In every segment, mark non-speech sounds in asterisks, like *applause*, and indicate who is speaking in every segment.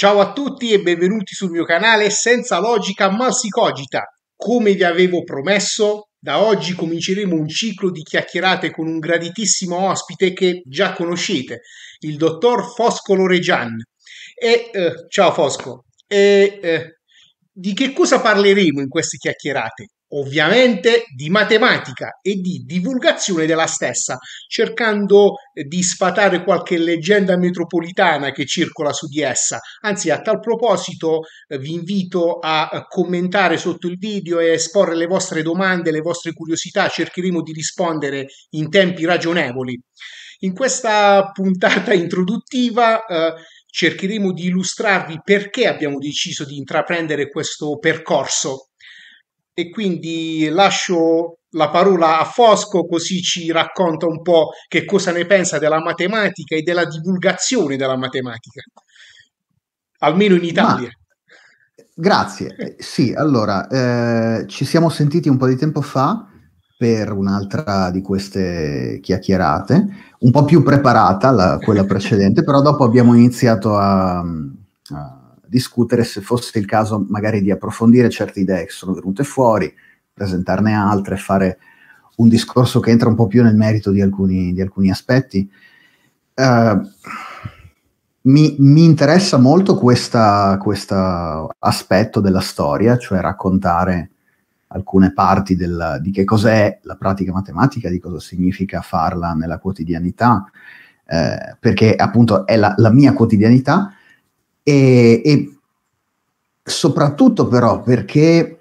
Speaker 1: Ciao a tutti e benvenuti sul mio canale Senza Logica ma si cogita. Come vi avevo promesso, da oggi cominceremo un ciclo di chiacchierate con un graditissimo ospite che già conoscete, il dottor Fosco Loregian. E, eh, ciao Fosco, e, eh, di che cosa parleremo in queste chiacchierate? ovviamente di matematica e di divulgazione della stessa, cercando di sfatare qualche leggenda metropolitana che circola su di essa. Anzi, a tal proposito eh, vi invito a commentare sotto il video e esporre le vostre domande, le vostre curiosità, cercheremo di rispondere in tempi ragionevoli. In questa puntata introduttiva eh, cercheremo di illustrarvi perché abbiamo deciso di intraprendere questo percorso e quindi lascio la parola a Fosco così ci racconta un po' che cosa ne pensa della matematica e della divulgazione della matematica, almeno in Italia. Ma...
Speaker 2: Grazie. Eh, sì, allora, eh, ci siamo sentiti un po' di tempo fa per un'altra di queste chiacchierate, un po' più preparata la, quella precedente, *laughs* però dopo abbiamo iniziato a, a discutere se fosse il caso magari di approfondire certe idee che sono venute fuori, presentarne altre, fare un discorso che entra un po' più nel merito di alcuni, di alcuni aspetti. Uh, mi, mi, interessa molto questo aspetto della storia, cioè raccontare alcune parti del, di che cos'è la pratica matematica, di cosa significa farla nella quotidianità, eh, perché appunto è la, la mia quotidianità, e, e soprattutto però perché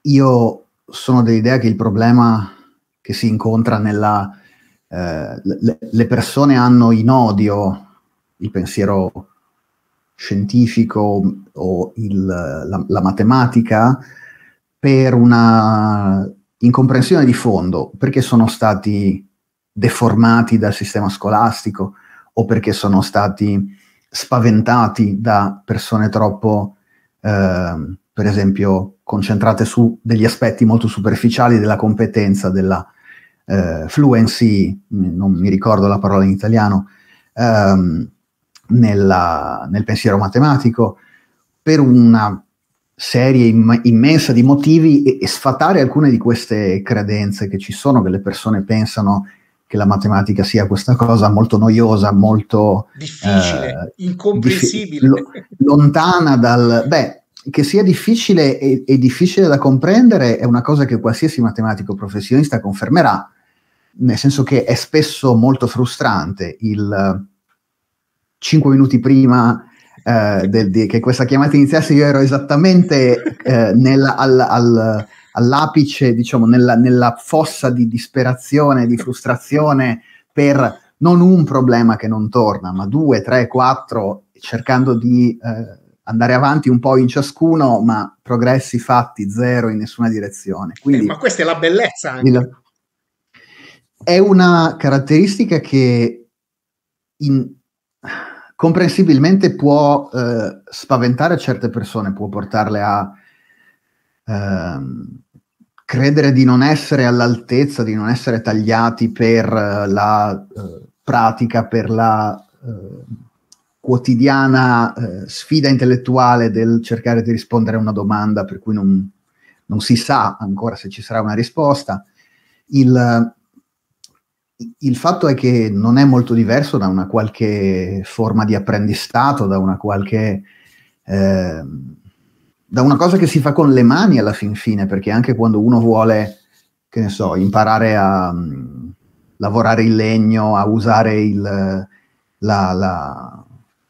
Speaker 2: io sono dell'idea che il problema che si incontra nella... Eh, le, persone hanno in odio il pensiero scientifico o il, la, la, matematica per una incomprensione di fondo, perché sono stati deformati dal sistema scolastico o perché sono stati spaventati da persone troppo, eh, per esempio, concentrate su degli aspetti molto superficiali della competenza, della eh, fluency, non mi ricordo la parola in italiano, ehm, nella, nel pensiero matematico, per una serie imm- immensa di motivi e, e sfatare alcune di queste credenze che ci sono, che le persone pensano che la matematica sia questa cosa molto noiosa, molto difficile, eh, incomprensibile, lo- lontana dal... Beh, che sia difficile e, e, difficile da comprendere è una cosa che qualsiasi matematico professionista confermerà, nel senso che è spesso molto frustrante il 5 minuti prima eh, *laughs* del, di, che questa chiamata iniziasse io ero esattamente eh, nel, al, al all'apice, diciamo, nella, nella fossa di disperazione, di frustrazione per non un problema che non torna, ma due, tre, quattro, cercando di eh, andare avanti un po' in ciascuno, ma progressi fatti zero in nessuna direzione. Eh,
Speaker 1: Quindi, eh, ma questa è la bellezza
Speaker 2: anche. La... È una caratteristica che in... comprensibilmente può eh, spaventare certe persone, può portarle a ehm, credere di non essere all'altezza, di non essere tagliati per eh, la eh, pratica, per la eh, quotidiana eh, sfida intellettuale del cercare di rispondere a una domanda per cui non, non si sa ancora se ci sarà una risposta. Il, il fatto è che non è molto diverso da una qualche forma di apprendistato, da una qualche... Eh, da una cosa che si fa con le mani alla fin fine, perché anche quando uno vuole, che ne so, imparare a um, lavorare il legno, a usare il, la, la,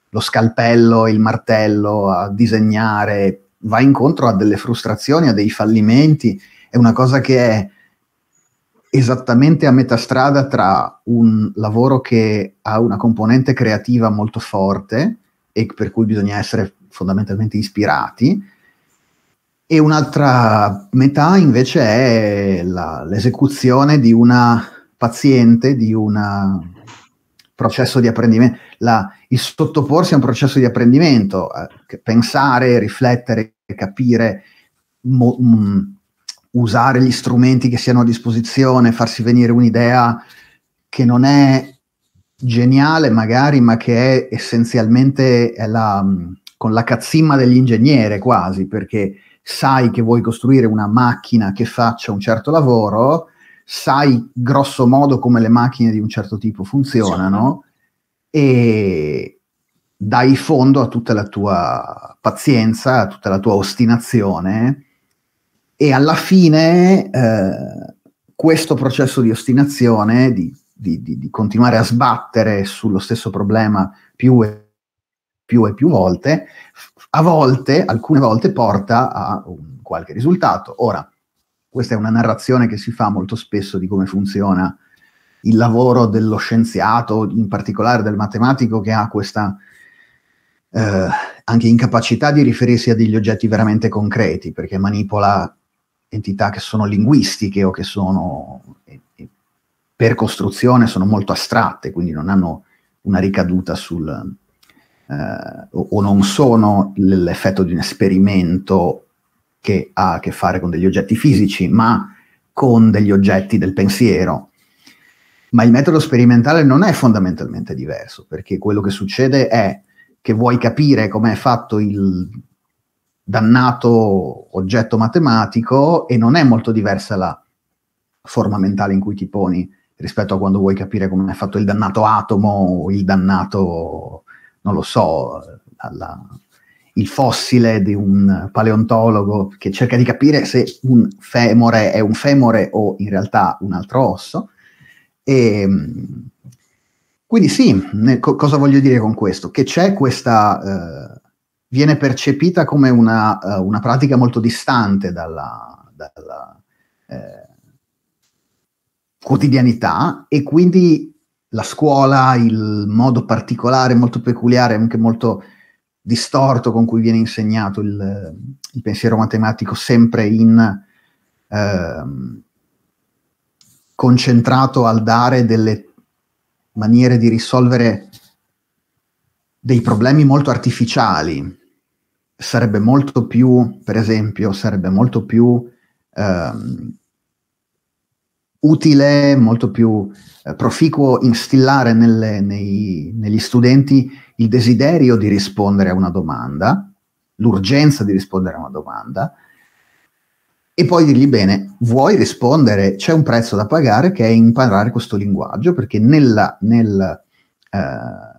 Speaker 2: lo scalpello, il martello, a disegnare, va incontro a delle frustrazioni, a dei fallimenti, è una cosa che è esattamente a metà strada tra un lavoro che ha una componente creativa molto forte e per cui bisogna essere fondamentalmente ispirati e un'altra metà invece è la, l'esecuzione di una paziente, di un processo di apprendimento, la, il sottoporsi a un processo di apprendimento, eh, pensare, riflettere, capire, mo, mh, mm, usare gli strumenti che siano a disposizione, farsi venire un'idea che non è geniale magari, ma che è essenzialmente è la, mm, con la cazzimma dell'ingegnere quasi, perché sai che vuoi costruire una macchina che faccia un certo lavoro, sai grosso modo come le macchine di un certo tipo funzionano e dai fondo a tutta la tua pazienza, a tutta la tua ostinazione e alla fine eh, questo processo di ostinazione, di, di, di, di continuare a sbattere sullo stesso problema più e più e più volte, a volte, alcune volte porta a un, qualche risultato. Ora, questa è una narrazione che si fa molto spesso di come funziona il lavoro dello scienziato, in particolare del matematico, che ha questa eh, anche incapacità di riferirsi a degli oggetti veramente concreti, perché manipola entità che sono linguistiche o che sono per costruzione sono molto astratte, quindi non hanno una ricaduta sul, eh, o non sono l'effetto di un esperimento che ha a che fare con degli oggetti fisici, ma con degli oggetti del pensiero. Ma il metodo sperimentale non è fondamentalmente diverso, perché quello che succede è che vuoi capire come è fatto il dannato oggetto matematico e non è molto diversa la forma mentale in cui ti poni rispetto a quando vuoi capire come è fatto il dannato atomo o il dannato non lo so, alla, il fossile di un paleontologo che cerca di capire se un femore è un femore o in realtà un altro osso. E, ehm, quindi sì, ne, co- cosa voglio dire con questo? Che c'è questa... Eh, viene percepita come una, uh, una pratica molto distante dalla, dalla eh, quotidianità e quindi la scuola, il modo particolare, molto peculiare, anche molto distorto con cui viene insegnato il, il pensiero matematico, sempre in, eh, concentrato al dare delle maniere di risolvere dei problemi molto artificiali. Sarebbe molto più, per esempio, sarebbe molto più... Ehm, utile, molto più eh, proficuo instillare nelle, nei, negli studenti il desiderio di rispondere a una domanda, l'urgenza di rispondere a una domanda, e poi dirgli bene, vuoi rispondere, c'è un prezzo da pagare che è imparare questo linguaggio, perché nella, nel, eh,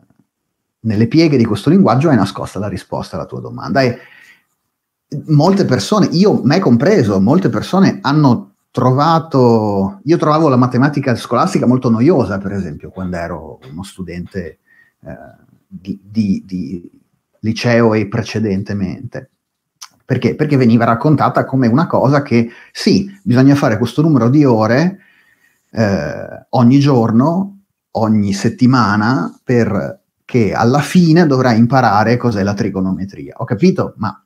Speaker 2: nelle pieghe di questo linguaggio è nascosta la risposta alla tua domanda. E molte persone, io me compreso, molte persone hanno trovato, io trovavo la matematica scolastica molto noiosa, per esempio, quando ero uno studente eh, di, di, di, liceo e precedentemente. Perché? Perché veniva raccontata come una cosa che sì, bisogna fare questo numero di ore eh, ogni giorno, ogni settimana, perché alla fine dovrai imparare cos'è la trigonometria. Ho capito, ma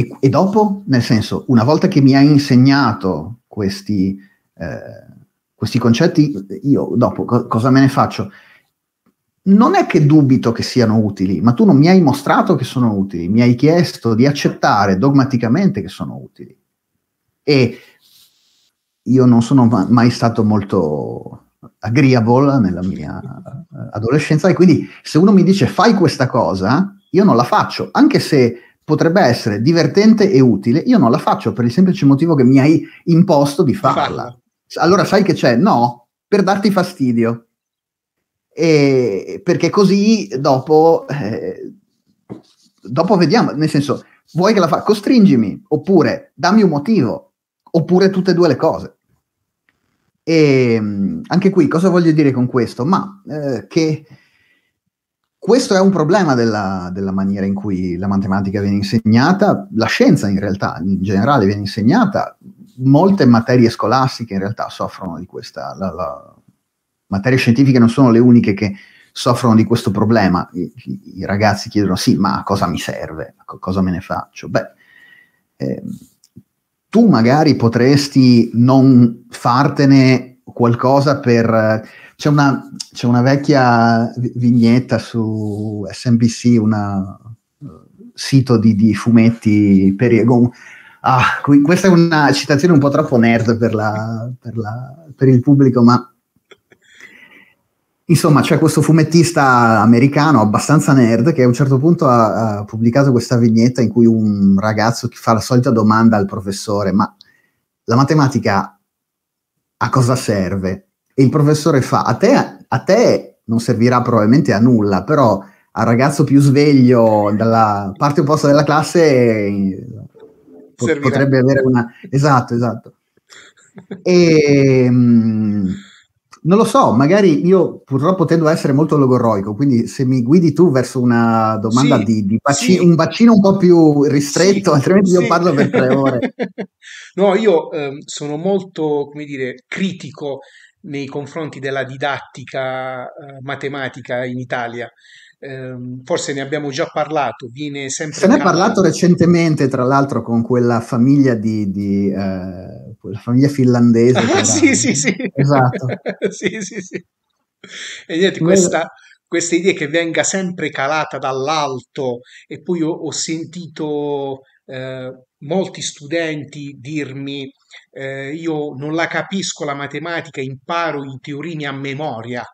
Speaker 2: e, e, dopo, nel senso, una volta che mi hai insegnato questi, eh, questi concetti, io dopo co- cosa me ne faccio? Non è che dubito che siano utili, ma tu non mi hai mostrato che sono utili, mi hai chiesto di accettare dogmaticamente che sono utili. E io non sono mai stato molto agreeable nella mia eh, adolescenza e quindi se uno mi dice fai questa cosa, io non la faccio, anche se potrebbe essere divertente e utile, io non la faccio per il semplice motivo che mi hai imposto di farla. Allora sai che c'è? No, per darti fastidio. E perché così dopo, eh, dopo vediamo, nel senso, vuoi che la fa? Costringimi, oppure dammi un motivo, oppure tutte e due le cose. E ehm, anche qui cosa voglio dire con questo? Ma eh, che questo è un problema della, della, maniera in cui la matematica viene insegnata, la scienza in realtà in generale viene insegnata, molte materie scolastiche in realtà soffrono di questa, la, la, materie scientifiche non sono le uniche che soffrono di questo problema, I, i ragazzi chiedono sì, ma cosa mi serve, cosa me ne faccio? Beh, eh, tu magari potresti non fartene qualcosa per... C'è una, c'è una vecchia vignetta su SNBC, un eh, sito di, di fumetti per... Ah, qui, questa è una citazione un po' troppo nerd per, la, per, la, per il pubblico, ma insomma c'è questo fumettista americano abbastanza nerd che a un certo punto ha, ha, pubblicato questa vignetta in cui un ragazzo fa la solita domanda al professore, ma la matematica a cosa serve? E il professore fa, a te, a te non servirà probabilmente a nulla, però al ragazzo più sveglio dalla parte opposta della classe po- potrebbe avere una... Esatto, esatto. *laughs* E... Ehm, Mh, non lo so, magari io purtroppo tendo a essere molto logorroico, quindi se mi guidi tu verso una domanda sì, di, di bacino, sì. un bacino un po' più ristretto, sì, altrimenti io parlo per tre ore.
Speaker 1: *laughs* no, io eh, sono molto, come dire, critico nei confronti della didattica eh, matematica in Italia. Ehm, forse ne abbiamo già parlato, viene sempre... Se ne è parlato
Speaker 2: recentemente, tra l'altro, con quella famiglia di... di eh, quella famiglia finlandese. Ah, sì, sì,
Speaker 1: sì. Esatto. *laughs* sì, sì, sì. E niente, questa, questa idea che venga sempre calata dall'alto e poi ho, ho sentito eh, molti studenti dirmi eh, io non la capisco la matematica, imparo i teoremi a memoria.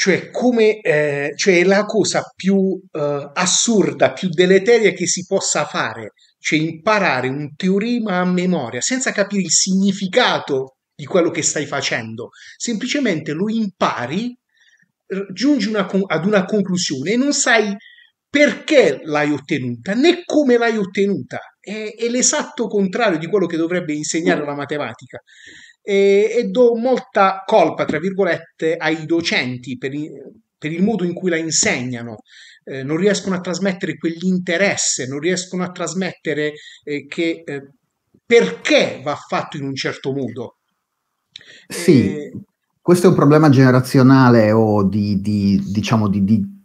Speaker 1: Cioè, come, eh, cioè è la cosa più eh, assurda, più deleteria che si possa fare, cioè imparare un teorema a memoria senza capire il significato di quello che stai facendo, semplicemente lo impari, giungi una, ad una conclusione e non sai perché l'hai ottenuta né come l'hai ottenuta. È, è l'esatto contrario di quello che dovrebbe insegnare la matematica e, e do molta colpa, tra virgolette, ai docenti per, per il modo in cui la insegnano. Eh, non riescono a trasmettere quell'interesse, non riescono a trasmettere eh, che eh, perché va fatto in un certo modo.
Speaker 2: Sì, eh, questo è un problema generazionale o di, di diciamo, di, di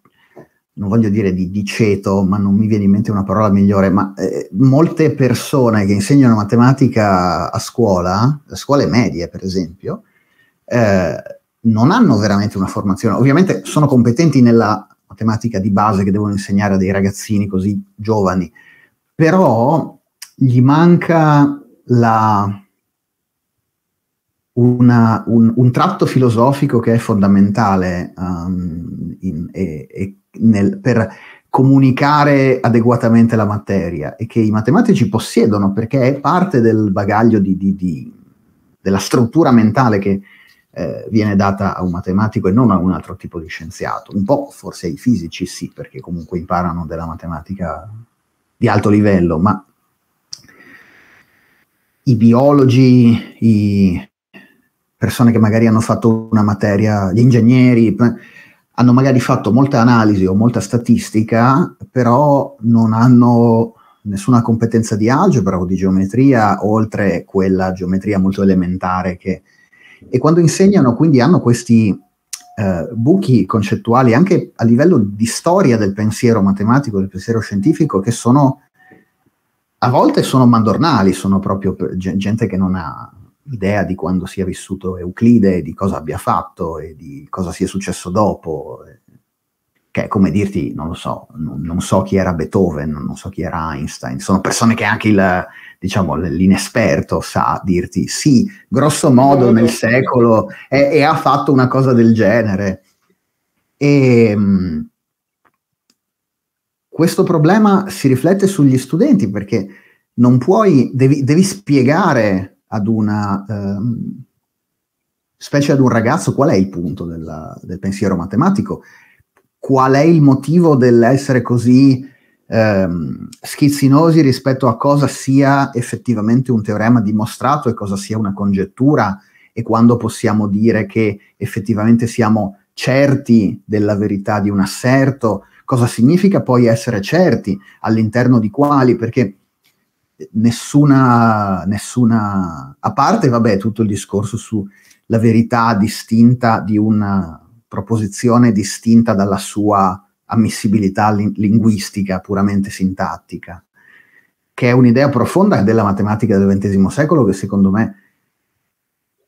Speaker 2: non voglio dire di, di, ceto, ma non mi viene in mente una parola migliore, ma eh, molte persone che insegnano matematica a scuola, a scuole medie per esempio, eh, non hanno veramente una formazione. Ovviamente sono competenti nella matematica di base che devono insegnare a dei ragazzini così giovani, però gli manca la, una, un, un, tratto filosofico che è fondamentale um, in, e, e nel, per comunicare adeguatamente la materia e che i matematici possiedono perché è parte del bagaglio di, di, di, della struttura mentale che eh, viene data a un matematico e non a un altro tipo di scienziato. Un po' forse ai fisici sì, perché comunque imparano della matematica di alto livello, ma i biologi, i persone che magari hanno fatto una materia, gli ingegneri, eh, hanno magari fatto molta analisi o molta statistica, però non hanno nessuna competenza di algebra o di geometria, oltre quella geometria molto elementare che... E quando insegnano, quindi hanno questi eh, buchi concettuali anche a livello di storia del pensiero matematico, del pensiero scientifico, che sono a volte sono mandornali, sono proprio gente che non ha, idea di quando sia vissuto Euclide, di cosa abbia fatto e di cosa sia successo dopo. Eh, che è come dirti, non lo so, non, non so chi era Beethoven, non so chi era Einstein, sono persone che anche il, diciamo, l'inesperto sa dirti sì, grosso modo nel secolo e, e ha fatto una cosa del genere. E, ehm, questo problema si riflette sugli studenti perché non puoi, devi, devi spiegare ad una... Ehm, specie ad un ragazzo, qual è il punto della, del pensiero matematico? Qual è il motivo dell'essere così ehm, schizzinosi rispetto a cosa sia effettivamente un teorema dimostrato e cosa sia una congettura e quando possiamo dire che effettivamente siamo certi della verità di un asserto, cosa significa poi essere certi, all'interno di quali, perché nessuna, nessuna, a parte vabbè tutto il discorso sulla verità distinta di una proposizione distinta dalla sua ammissibilità ling- linguistica puramente sintattica, che è un'idea profonda della matematica del XX secolo che secondo me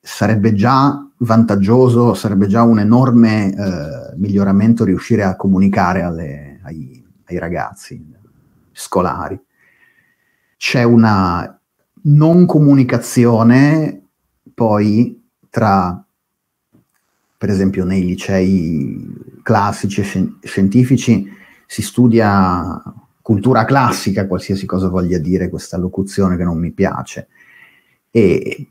Speaker 2: sarebbe già vantaggioso, sarebbe già un enorme eh, miglioramento riuscire a comunicare alle, ai, ai ragazzi scolari c'è una non comunicazione poi tra, per esempio, nei licei classici e scientifici si studia cultura classica, qualsiasi cosa voglia dire questa locuzione che non mi piace. E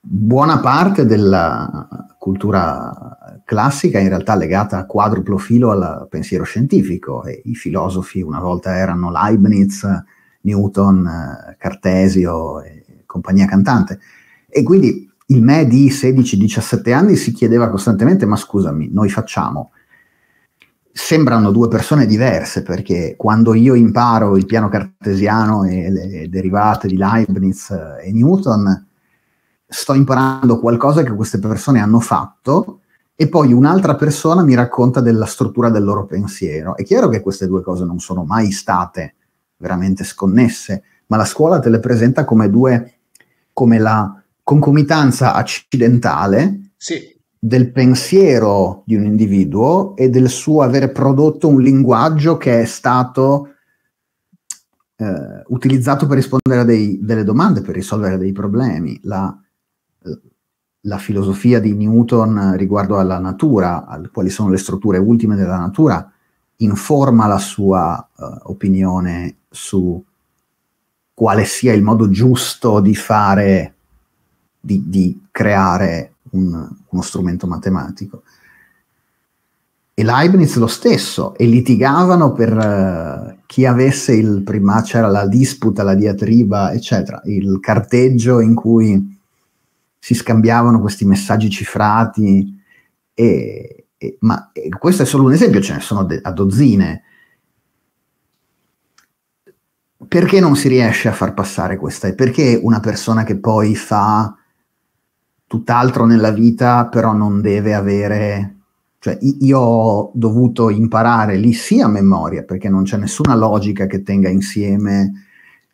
Speaker 2: buona parte della cultura classica è in realtà legata a quadruplo filo al pensiero scientifico e i filosofi una volta erano Leibniz, Newton, eh, Cartesio e compagnia cantante. E quindi il me di 16-17 anni si chiedeva costantemente, ma scusami, noi facciamo sembrano due persone diverse perché quando io imparo il piano cartesiano e le derivate di Leibniz eh, e Newton, sto imparando qualcosa che queste persone hanno fatto e poi un'altra persona mi racconta della struttura del loro pensiero. È chiaro che queste due cose non sono mai state veramente sconnesse, ma la scuola te le presenta come due, come la concomitanza accidentale sì. del pensiero di un individuo e del suo avere prodotto un linguaggio che è stato eh, utilizzato per rispondere a dei, delle domande, per risolvere dei problemi. La, la filosofia di Newton riguardo alla natura, al, quali sono le strutture ultime della natura, informa la sua uh, opinione su quale sia il modo giusto di fare, di, di creare un, uno strumento matematico. E Leibniz lo stesso, e litigavano per uh, chi avesse il primato, c'era la disputa, la diatriba, eccetera, il carteggio in cui si scambiavano questi messaggi cifrati, e, e, ma e questo è solo un esempio, ce ne sono de- a dozzine perché non si riesce a far passare questa? E perché una persona che poi fa tutt'altro nella vita, però non deve avere... Cioè, io ho dovuto imparare lì sì a memoria, perché non c'è nessuna logica che tenga insieme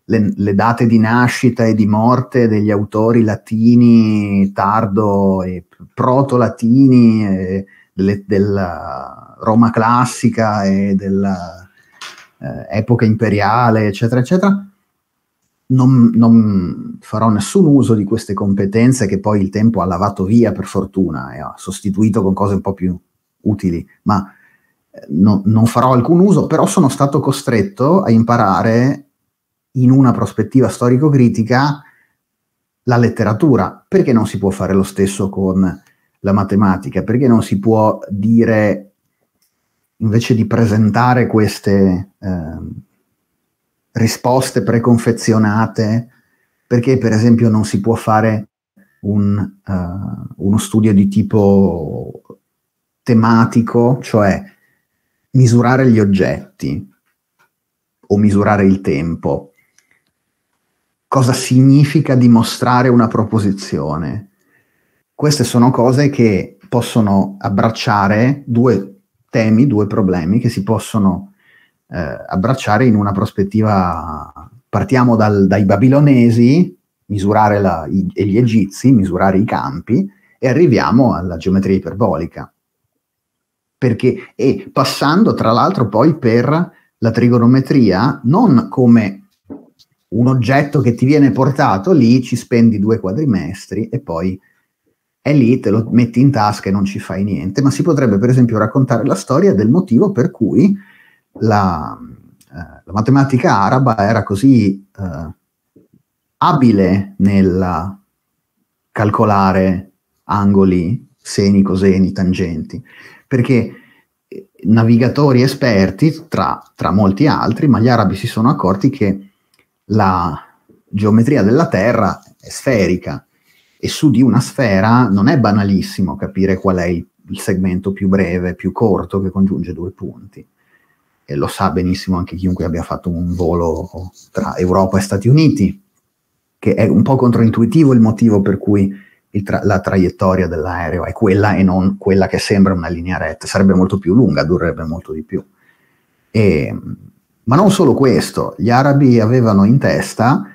Speaker 2: le, le date di nascita e di morte degli autori latini, tardo e proto-latini, e delle, della Roma classica e della eh, epoca imperiale, eccetera, eccetera, non, non, farò nessun uso di queste competenze che poi il tempo ha lavato via per fortuna e ha sostituito con cose un po' più utili, ma eh, no, non farò alcun uso, però sono stato costretto a imparare in una prospettiva storico-critica la letteratura. Perché non si può fare lo stesso con la matematica? Perché non si può dire invece di presentare queste eh, risposte preconfezionate, perché per esempio non si può fare un, uh, uno studio di tipo tematico, cioè misurare gli oggetti o misurare il tempo. Cosa significa dimostrare una proposizione? Queste sono cose che possono abbracciare due temi, due problemi che si possono eh, abbracciare in una prospettiva, partiamo dal, dai babilonesi, misurare la, i, gli egizi, misurare i campi e arriviamo alla geometria iperbolica. Perché, e passando tra l'altro poi per la trigonometria, non come un oggetto che ti viene portato lì, ci spendi due quadrimestri e poi è lì, te lo metti in tasca e non ci fai niente, ma si potrebbe per esempio raccontare la storia del motivo per cui la, eh, la matematica araba era così eh, abile nel calcolare angoli, seni, coseni, tangenti, perché eh, navigatori esperti, tra, tra molti altri, ma gli arabi si sono accorti che la geometria della Terra è sferica e su di una sfera non è banalissimo capire qual è il, il segmento più breve, più corto che congiunge due punti. E lo sa benissimo anche chiunque abbia fatto un volo tra Europa e Stati Uniti, che è un po' controintuitivo il motivo per cui tra- la traiettoria dell'aereo è quella e non quella che sembra una linea retta, sarebbe molto più lunga, durerebbe molto di più. E, ma non solo questo, gli arabi avevano in testa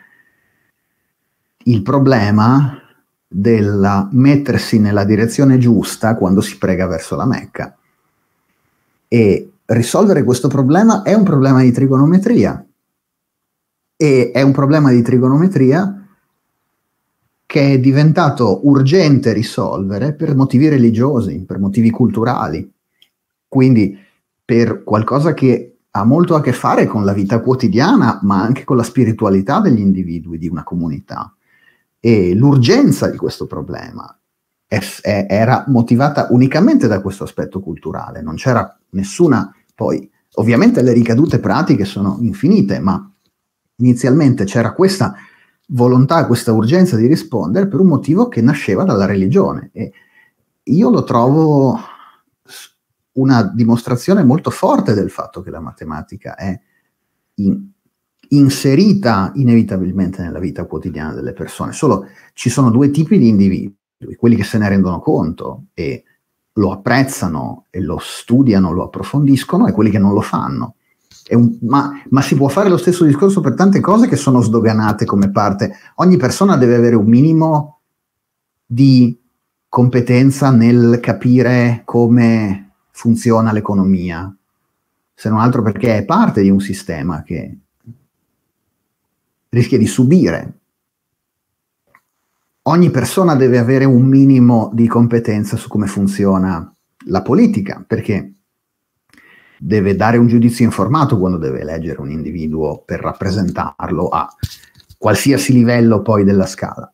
Speaker 2: il problema del mettersi nella direzione giusta quando si prega verso la Mecca. E risolvere questo problema è un problema di trigonometria. E è un problema di trigonometria che è diventato urgente risolvere per motivi religiosi, per motivi culturali. Quindi per qualcosa che ha molto a che fare con la vita quotidiana, ma anche con la spiritualità degli individui di una comunità e l'urgenza di questo problema è, è, era motivata unicamente da questo aspetto culturale, non c'era nessuna poi, ovviamente le ricadute pratiche sono infinite, ma inizialmente c'era questa volontà, questa urgenza di rispondere per un motivo che nasceva dalla religione e io lo trovo una dimostrazione molto forte del fatto che la matematica è in, inserita inevitabilmente nella vita quotidiana delle persone. Solo ci sono due tipi di individui, quelli che se ne rendono conto e lo apprezzano e lo studiano, lo approfondiscono e quelli che non lo fanno. Un, ma, ma, si può fare lo stesso discorso per tante cose che sono sdoganate come parte. Ogni persona deve avere un minimo di competenza nel capire come funziona l'economia, se non altro perché è parte di un sistema che rischia di subire. Ogni persona deve avere un minimo di competenza su come funziona la politica, perché deve dare un giudizio informato quando deve eleggere un individuo per rappresentarlo a qualsiasi livello poi della scala.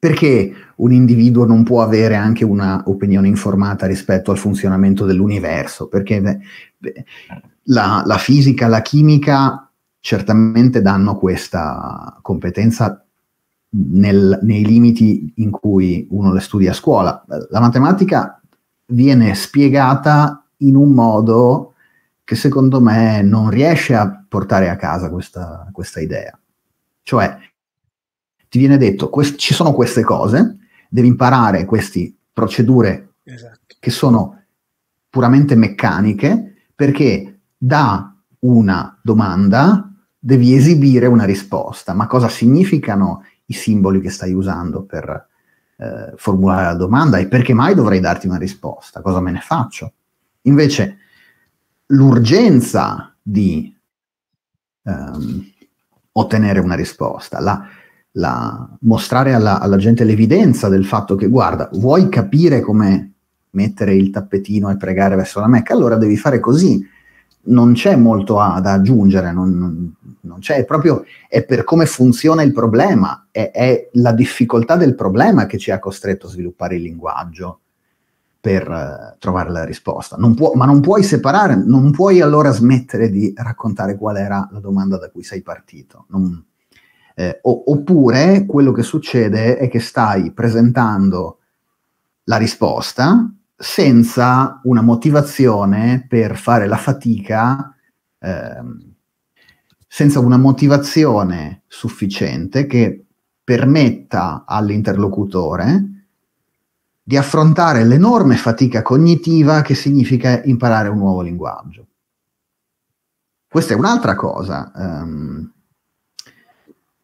Speaker 2: Perché un individuo non può avere anche un'opinione informata rispetto al funzionamento dell'universo? Perché la, la fisica, la chimica certamente danno questa competenza nel, nei limiti in cui uno le studia a scuola. La matematica viene spiegata in un modo che secondo me non riesce a portare a casa questa, questa idea. Cioè, ti viene detto, quest- ci sono queste cose, devi imparare queste procedure esatto. che sono puramente meccaniche, perché da una domanda devi esibire una risposta, ma cosa significano i simboli che stai usando per eh, formulare la domanda e perché mai dovrei darti una risposta? Cosa me ne faccio? Invece l'urgenza di ehm, ottenere una risposta, la, la, mostrare alla, alla gente l'evidenza del fatto che guarda, vuoi capire come mettere il tappetino e pregare verso la Mecca, allora devi fare così. Non c'è molto a, da aggiungere, non, non, non c'è, è proprio è per come funziona il problema, è, è, la difficoltà del problema che ci ha costretto a sviluppare il linguaggio per eh, trovare la risposta. Non può, ma non puoi separare, non puoi allora smettere di raccontare qual era la domanda da cui sei partito. Non, eh, o, oppure quello che succede è che stai presentando la risposta senza una motivazione per fare la fatica. Ehm, senza una motivazione sufficiente che permetta all'interlocutore di affrontare l'enorme fatica cognitiva che significa imparare un nuovo linguaggio. Questa è un'altra cosa ehm,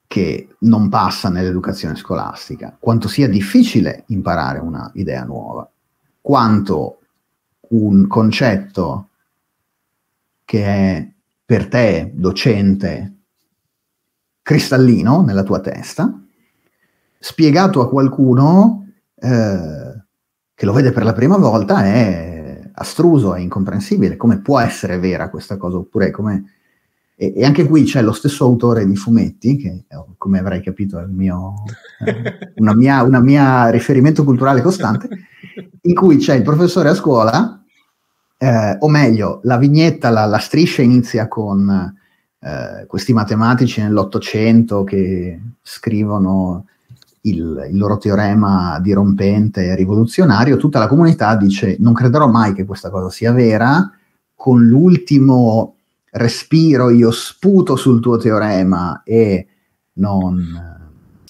Speaker 2: che non passa nell'educazione scolastica, quanto sia difficile imparare una idea nuova, quanto un concetto che è per te, docente, cristallino nella tua testa, spiegato a qualcuno eh, che lo vede per la prima volta è astruso, è incomprensibile. Come può essere vera questa cosa? Oppure come... E, e, anche qui c'è lo stesso autore di fumetti, che eh, come avrai capito è mio, eh, una, mia, una mia riferimento culturale costante, in cui c'è il professore a scuola eh, o meglio, la vignetta, la, la striscia inizia con eh, questi matematici nell'Ottocento che scrivono il, il, loro teorema dirompente e rivoluzionario, tutta la comunità dice non crederò mai che questa cosa sia vera, con l'ultimo respiro io sputo sul tuo teorema e non...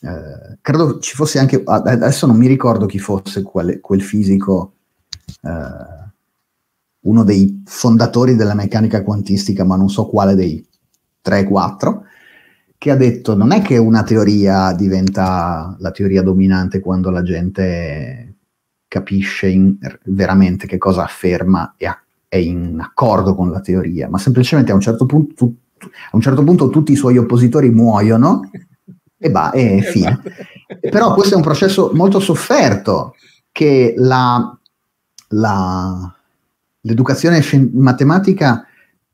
Speaker 2: Eh, credo ci fosse anche, adesso non mi ricordo chi fosse quel, quel fisico eh, uno dei fondatori della meccanica quantistica, ma non so quale dei 3-4, che ha detto non è che una teoria diventa la teoria dominante quando la gente capisce in, veramente che cosa afferma e è in accordo con la teoria, ma semplicemente a un certo punto, tu, a un certo punto tutti i suoi oppositori muoiono e, va, *laughs* e fine. Però questo è un processo molto sofferto che la, la l'educazione scien- matematica,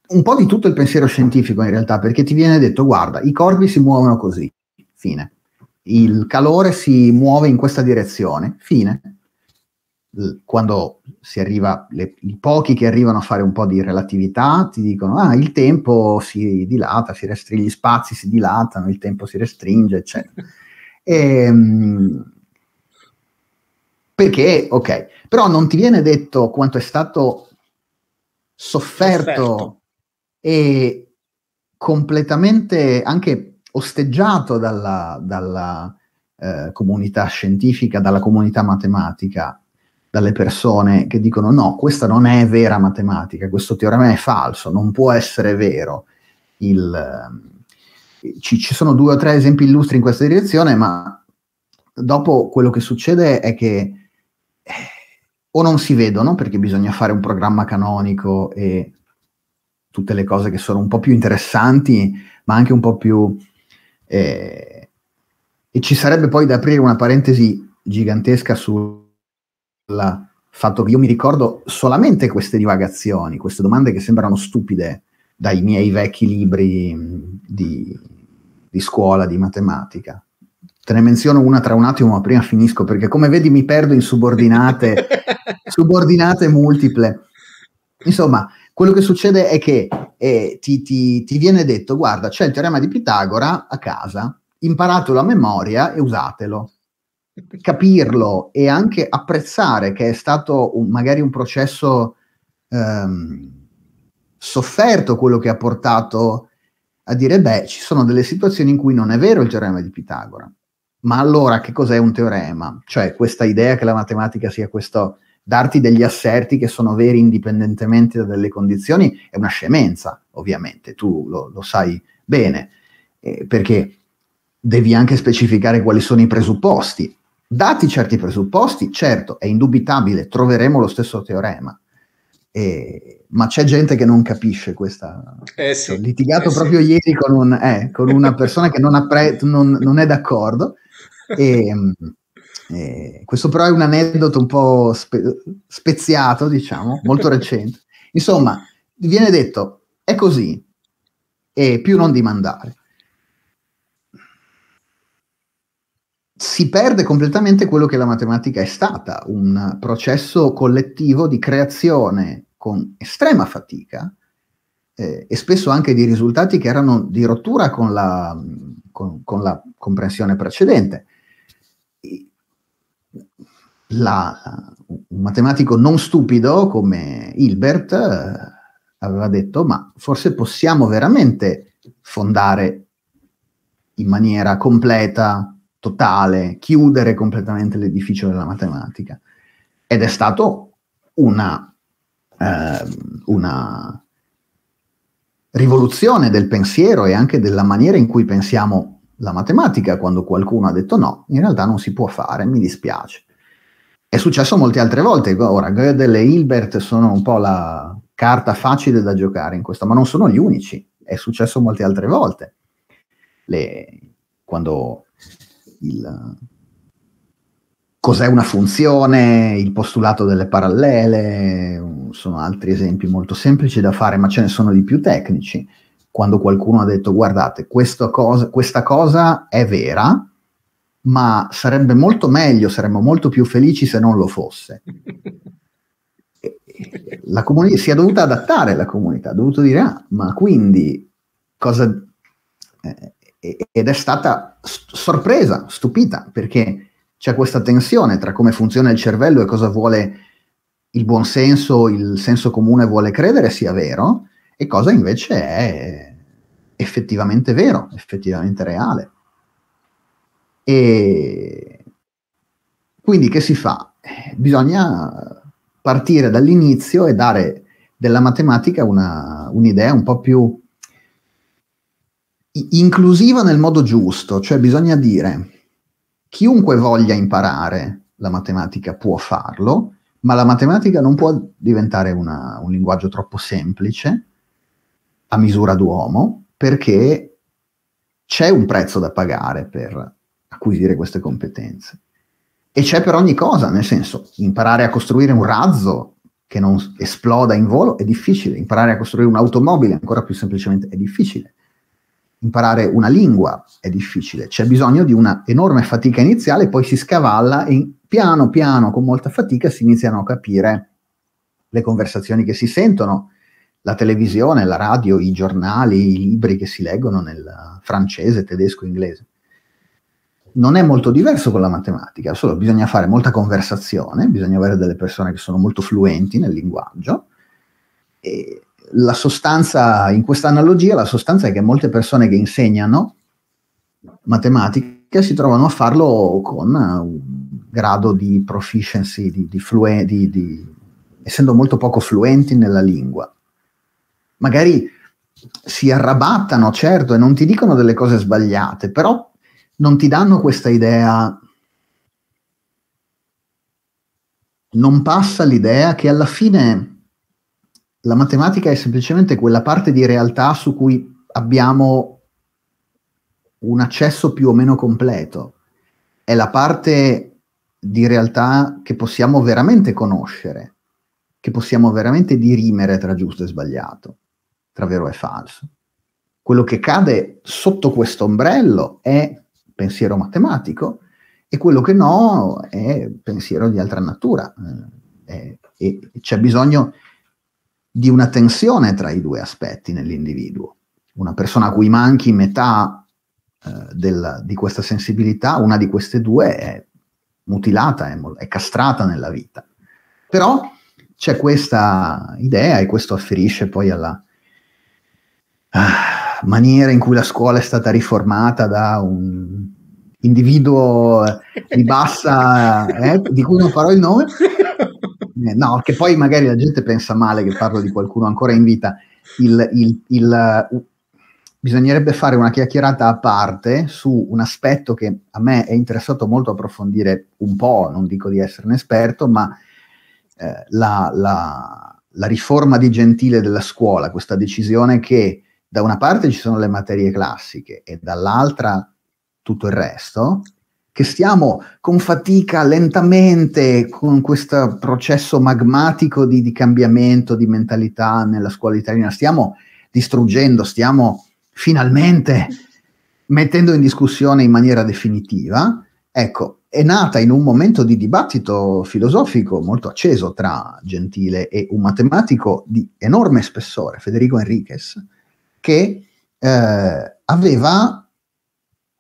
Speaker 2: un po' di tutto il pensiero scientifico in realtà, perché ti viene detto, guarda, i corvi si muovono così, fine. Il calore si muove in questa direzione, fine. quando si arriva, le- i pochi che arrivano a fare un po' di relatività ti dicono, ah, il tempo si dilata, si restringe, gli spazi si dilatano, il tempo si restringe, eccetera. *laughs* E, ehm, perché, ok, però non ti viene detto quanto è stato sofferto, sofferto. e completamente anche osteggiato dalla, dalla eh, comunità scientifica, dalla comunità matematica, dalle persone che dicono no, questa non è vera matematica, questo teorema è falso, non può essere vero. Il, ehm, ci, ci sono due o tre esempi illustri in questa direzione, ma dopo quello che succede è che o non si vedono perché bisogna fare un programma canonico e tutte le cose che sono un po' più interessanti, ma anche un po' più... Eh, e ci sarebbe poi da aprire una parentesi gigantesca sul fatto che io mi ricordo solamente queste divagazioni, queste domande che sembrano stupide dai miei vecchi libri mm, di, di scuola, di matematica. Te ne menziono una tra un attimo, ma prima finisco perché come vedi mi perdo in subordinate *laughs* subordinate multiple. Insomma, quello che succede è che eh, ti, ti, ti, viene detto, guarda, c'è il teorema di Pitagora a casa, imparatelo a memoria e usatelo. Capirlo e anche apprezzare che è stato un, magari un processo ehm, sofferto quello che ha portato a dire, beh, ci sono delle situazioni in cui non è vero il teorema di Pitagora. Ma allora che cos'è un teorema? Cioè questa idea che la matematica sia questo darti degli asserti che sono veri indipendentemente dalle condizioni è una scemenza, ovviamente, tu lo, lo sai bene, eh, perché devi anche specificare quali sono i presupposti. Dati certi presupposti, certo, è indubitabile, troveremo lo stesso teorema. Eh, ma c'è gente che non capisce questa.
Speaker 1: Eh sì, Ho cioè, litigato eh proprio
Speaker 2: sì. ieri con, un, eh, con, una persona che non, appre- non, non è d'accordo. *laughs* E, ehm, questo però è un aneddoto un po' spe- speziato, diciamo, molto *laughs* recente. Insomma, viene detto, è così, e più non dimandare. si perde completamente quello che la matematica è stata, un processo collettivo di creazione con estrema fatica eh, e spesso anche di risultati che erano di rottura con la, con, con la comprensione precedente la, un matematico non stupido come Hilbert eh, aveva detto, ma forse possiamo veramente fondare in maniera completa, totale, chiudere completamente l'edificio della matematica. Ed è stato una, eh, una rivoluzione del pensiero e anche della maniera in cui pensiamo la matematica quando qualcuno ha detto no, in realtà non si può fare, mi dispiace. È successo molte altre volte. Ora, Gödel e Hilbert sono un po' la carta facile da giocare in questo, ma non sono gli unici. È successo molte altre volte. Le, quando il, cos'è una funzione, il postulato delle parallele, sono altri esempi molto semplici da fare, ma ce ne sono di più tecnici. Quando qualcuno ha detto guardate, questa cosa, questa cosa è vera, ma sarebbe molto meglio, saremmo molto più felici se non lo fosse. *laughs* La comuni- si è dovuta adattare la comunità, ha dovuto dire, ah, ma quindi cosa... Eh, ed è stata sorpresa, stupita, perché c'è questa tensione tra come funziona il cervello e cosa vuole il buonsenso, il senso comune vuole credere sia vero, e cosa invece è effettivamente vero, effettivamente reale. E quindi che si fa? Bisogna partire dall'inizio e dare della matematica una, un'idea un po' più inclusiva nel modo giusto, cioè bisogna dire chiunque voglia imparare la matematica può farlo, ma la matematica non può diventare una, un linguaggio troppo semplice, a misura d'uomo, perché c'è un prezzo da pagare per acquisire queste competenze. E c'è per ogni cosa, nel senso, imparare a costruire un razzo che non esploda in volo è difficile, imparare a costruire un'automobile ancora più semplicemente è difficile, imparare una lingua è difficile, c'è bisogno di una enorme fatica iniziale, poi si scavalla e piano piano, con molta fatica, si iniziano a capire le conversazioni che si sentono, la televisione, la radio, i giornali, i libri che si leggono nel francese, tedesco, inglese non è molto diverso con la matematica, solo bisogna fare molta conversazione, bisogna avere delle persone che sono molto fluenti nel linguaggio. E la sostanza, in questa analogia, la sostanza è che molte persone che insegnano matematica si trovano a farlo con un grado di proficiency, di, di fluen- di, di, essendo molto poco fluenti nella lingua. Magari si arrabattano, certo, e non ti dicono delle cose sbagliate, però non ti danno questa idea, non passa l'idea che alla fine la matematica è semplicemente quella parte di realtà su cui abbiamo un accesso più o meno completo. È la parte di realtà che possiamo veramente conoscere, che possiamo veramente dirimere tra giusto e sbagliato, tra vero e falso. Quello che cade sotto questo ombrello è pensiero matematico e quello che no è pensiero di altra natura. Eh, eh, e c'è bisogno di una tensione tra i due aspetti nell'individuo. Una persona a cui manchi metà eh, del, di questa sensibilità, una di queste due è mutilata, è, è castrata nella vita. Però c'è questa idea e questo afferisce poi alla, ah, maniera in cui la scuola è stata riformata da un individuo di bassa, *laughs* eh, di cui non farò il nome, eh, no, che poi magari la gente pensa male che parlo di qualcuno ancora in vita, il, il, il, uh, bisognerebbe fare una chiacchierata a parte su un aspetto che a me è interessato molto approfondire un po', non dico di essere un esperto, ma eh, la, la, la riforma di Gentile della scuola, questa decisione che da una parte ci sono le materie classiche e dall'altra tutto il resto, che stiamo con fatica, lentamente, con questo processo magmatico di, di cambiamento di mentalità nella scuola italiana, stiamo distruggendo, stiamo finalmente mettendo in discussione in maniera definitiva, ecco, è nata in un momento di dibattito filosofico molto acceso tra Gentile e un matematico di enorme spessore, Federico Enriquez, che eh, aveva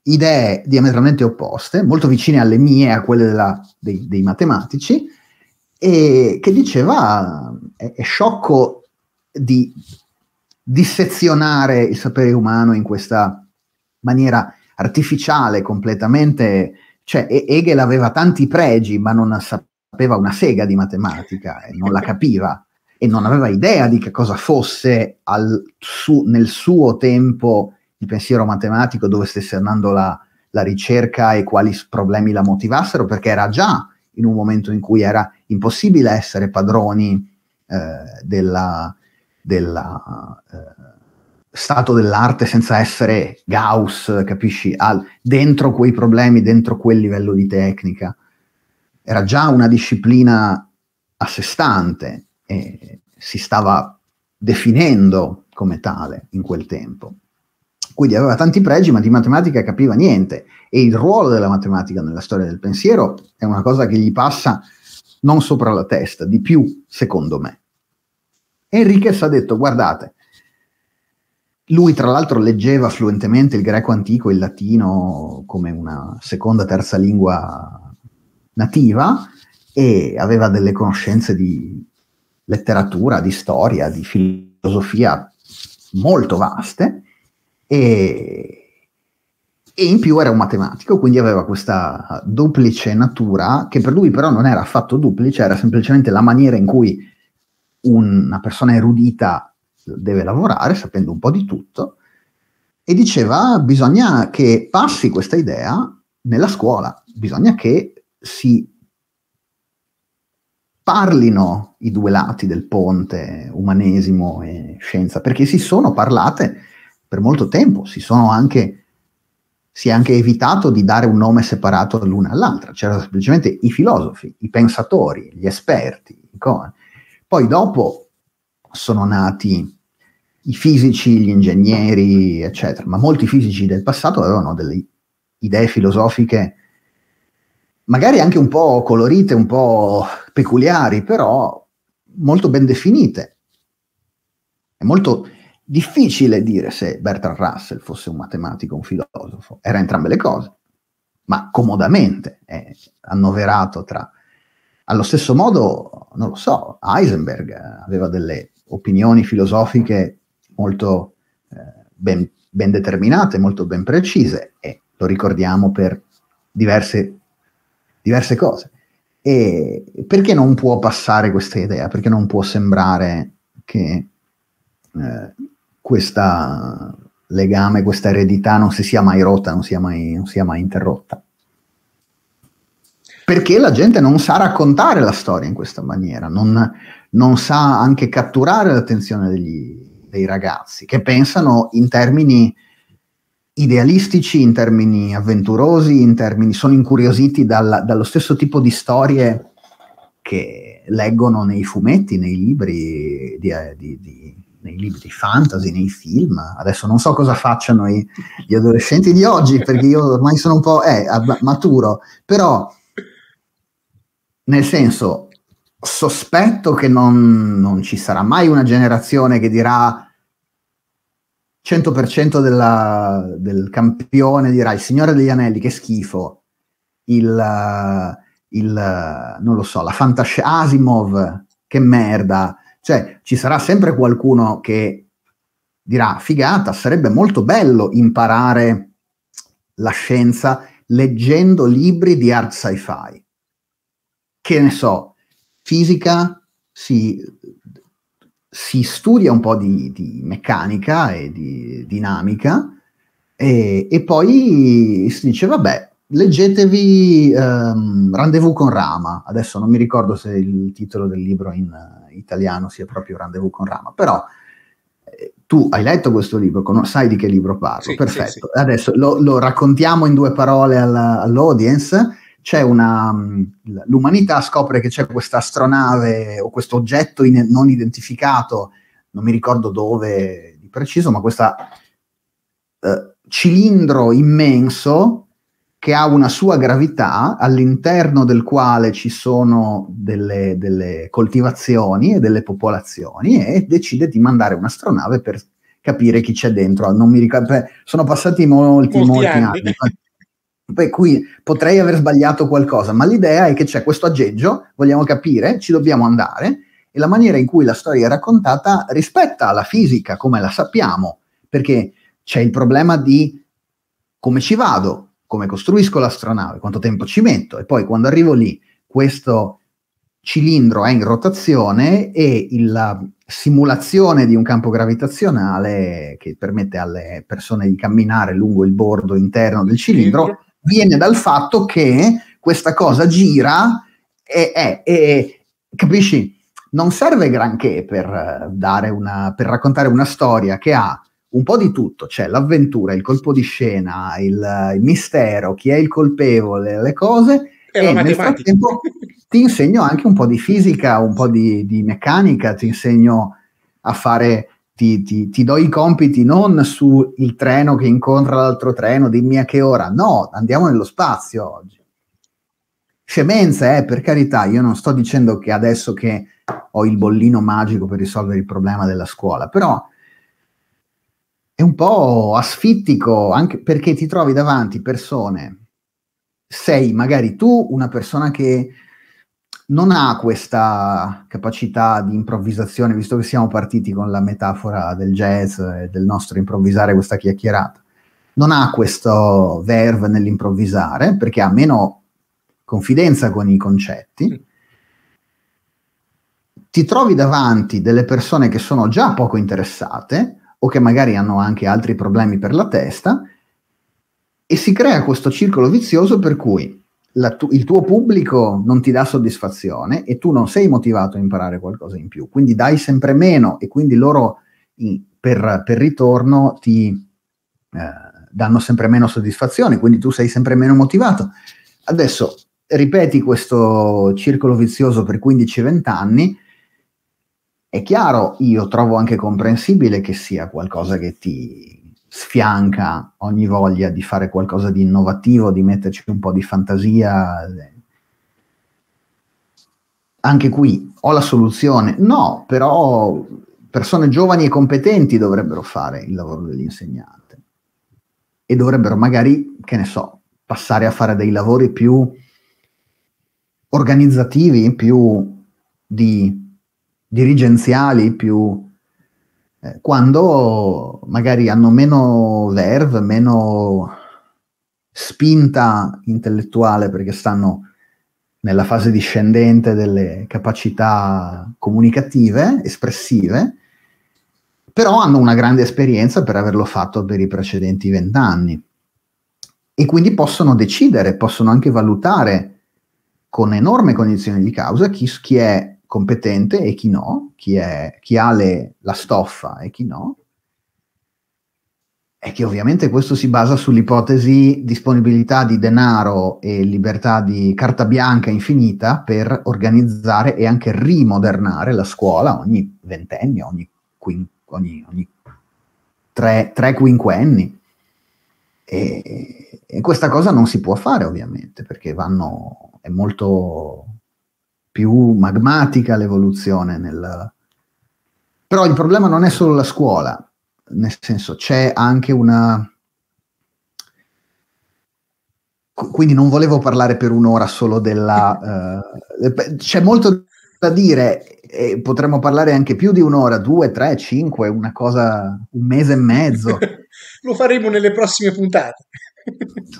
Speaker 2: idee diametralmente opposte, molto vicine alle mie e a quelle della, dei, dei, matematici, e che diceva è, è sciocco di dissezionare il sapere umano in questa maniera artificiale, completamente... Cioè, Hegel aveva tanti pregi, ma non sapeva una sega di matematica e eh, non la capiva e non aveva idea di che cosa fosse su, nel suo tempo il pensiero matematico, dove stesse andando la, la ricerca e quali problemi la motivassero, perché era già in un momento in cui era impossibile essere padroni eh, della, della eh, stato dell'arte senza essere Gauss, capisci? Al, dentro quei problemi, dentro quel livello di tecnica. Era già una disciplina a sé stante, eh, si stava definendo come tale in quel tempo. Quindi aveva tanti pregi, ma di matematica capiva niente. E il ruolo della matematica nella storia del pensiero è una cosa che gli passa non sopra la testa, di più, secondo me. Enriquez ha detto, guardate, lui tra l'altro leggeva fluentemente il greco antico e il latino come una seconda, terza lingua nativa e aveva delle conoscenze di letteratura, di storia, di filosofia molto vaste e, e in più era un matematico, quindi aveva questa duplice natura che per lui però non era affatto duplice, era semplicemente la maniera in cui una persona erudita deve lavorare, sapendo un po' di tutto, e diceva bisogna che passi questa idea nella scuola, bisogna che si parlino i due lati del ponte, umanesimo e scienza, perché si sono parlate per molto tempo, si, sono anche, si è anche evitato di dare un nome separato l'una all'altra, c'erano semplicemente i filosofi, i pensatori, gli esperti. Poi dopo sono nati i fisici, gli ingegneri, eccetera, ma molti fisici del passato avevano delle idee filosofiche magari anche un po' colorite, un po' peculiari, però molto ben definite. È molto difficile dire se Bertrand Russell fosse un matematico, un filosofo, era entrambe le cose, ma comodamente è annoverato tra... Allo stesso modo, non lo so, Heisenberg aveva delle opinioni filosofiche molto eh, ben, ben determinate, molto ben precise, e lo ricordiamo per diverse diverse cose. E perché non può passare questa idea? Perché non può sembrare che eh, questo legame, questa eredità non si sia mai rotta, non sia mai, non sia mai interrotta? Perché la gente non sa raccontare la storia in questa maniera, non, non sa anche catturare l'attenzione degli, dei ragazzi che pensano in termini idealistici, in termini avventurosi, in termini, sono incuriositi dalla, dallo stesso tipo di storie che leggono nei fumetti, nei libri di, eh, di, di, nei libri di fantasy, nei film. Adesso non so cosa facciano i, gli adolescenti di oggi, perché io ormai sono un po' eh, maturo, però nel senso sospetto che non, non ci sarà mai una generazione che dirà 100% della, del campione dirà il Signore degli Anelli, che schifo, il, eh, il eh, non lo so, la fantascienza, Asimov, che merda, cioè ci sarà sempre qualcuno che dirà figata, sarebbe molto bello imparare la scienza leggendo libri di art sci-fi. Che ne so, fisica, sì, si studia un po' di, di meccanica e di dinamica e, e, poi si dice vabbè leggetevi um, Rendezvous con Rama adesso non mi ricordo se il titolo del libro in uh, italiano sia proprio Rendezvous con Rama però eh, tu hai letto questo libro, con... sai di che libro parlo, sì, perfetto. Sì, sì. Adesso lo, lo, raccontiamo in due parole alla, all'audience c'è una, mm, l'umanità scopre che c'è questa astronave o questo oggetto in, non identificato, non mi ricordo dove di preciso, ma questo eh, cilindro immenso che ha una sua gravità all'interno del quale ci sono delle, delle coltivazioni e delle popolazioni e decide di mandare un'astronave per capire chi c'è dentro. Non mi ricordo, cioè, sono passati molti, molti, molti anni. anni per cui potrei aver sbagliato qualcosa, ma l'idea è che c'è questo aggeggio, vogliamo capire, ci dobbiamo andare e la maniera in cui la storia è raccontata rispetta la fisica come la sappiamo, perché c'è il problema di come ci vado, come costruisco l'astronave, quanto tempo ci metto e poi quando arrivo lì questo cilindro è in rotazione e la simulazione di un campo gravitazionale che permette alle persone di camminare lungo il bordo interno del cilindro viene dal fatto che questa cosa gira e, e, e capisci? Non serve granché per, eh, una, per, raccontare una storia che ha un po' di tutto, cioè l'avventura, il colpo di scena, il, eh, il mistero, chi è il colpevole, le cose. E, e nel frattempo ti insegno anche un po' di fisica, un po' di, di meccanica, ti insegno a fare ti, ti, ti, do i compiti non sul treno che incontra l'altro treno, dimmi a che ora, no, andiamo nello spazio oggi. Scemenza, eh, per carità, io non sto dicendo che adesso che ho il bollino magico per risolvere il problema della scuola, però è un po' asfittico anche perché ti trovi davanti persone, sei magari tu una persona che non ha questa capacità di improvvisazione, visto che siamo partiti con la metafora del jazz e del nostro improvvisare questa chiacchierata, non ha questo verve nell'improvvisare perché ha meno confidenza con i concetti. Mm. Ti trovi davanti delle persone che sono già poco interessate o che magari hanno anche altri problemi per la testa e si crea questo circolo vizioso per cui tu- il tuo pubblico non ti dà soddisfazione e tu non sei motivato a imparare qualcosa in più, quindi dai sempre meno e quindi loro in- per, per, ritorno ti eh, danno sempre meno soddisfazione, quindi tu sei sempre meno motivato. Adesso ripeti questo circolo vizioso per 15-20 anni, è chiaro, io trovo anche comprensibile che sia qualcosa che ti, sfianca ogni voglia di fare qualcosa di innovativo, di metterci un po' di fantasia. Anche qui ho la soluzione. No, però persone giovani e competenti dovrebbero fare il lavoro dell'insegnante e dovrebbero magari, che ne so, passare a fare dei lavori più organizzativi, più di dirigenziali, più eh, quando magari hanno meno verve, meno spinta intellettuale perché stanno nella fase discendente delle capacità comunicative, espressive, però hanno una grande esperienza per averlo fatto per i precedenti vent'anni e quindi possono decidere, possono anche valutare con enorme cognizione di causa chi, chi è competente e chi no, chi, è, chi ha le, la stoffa e chi no, è che ovviamente questo si basa sull'ipotesi disponibilità di denaro e libertà di carta bianca infinita per organizzare e anche rimodernare la scuola ogni ventennio, ogni, quin, ogni, ogni tre, tre, quinquenni. E, e, questa cosa non si può fare ovviamente perché vanno, è molto più magmatica l'evoluzione. Nel... Però il problema non è solo la scuola, nel senso c'è anche una... Quindi non volevo parlare per un'ora solo della... Eh, eh c'è molto da dire e potremmo parlare anche più di un'ora, due, tre, cinque, una cosa, un mese e mezzo.
Speaker 1: *laughs* Lo faremo nelle prossime puntate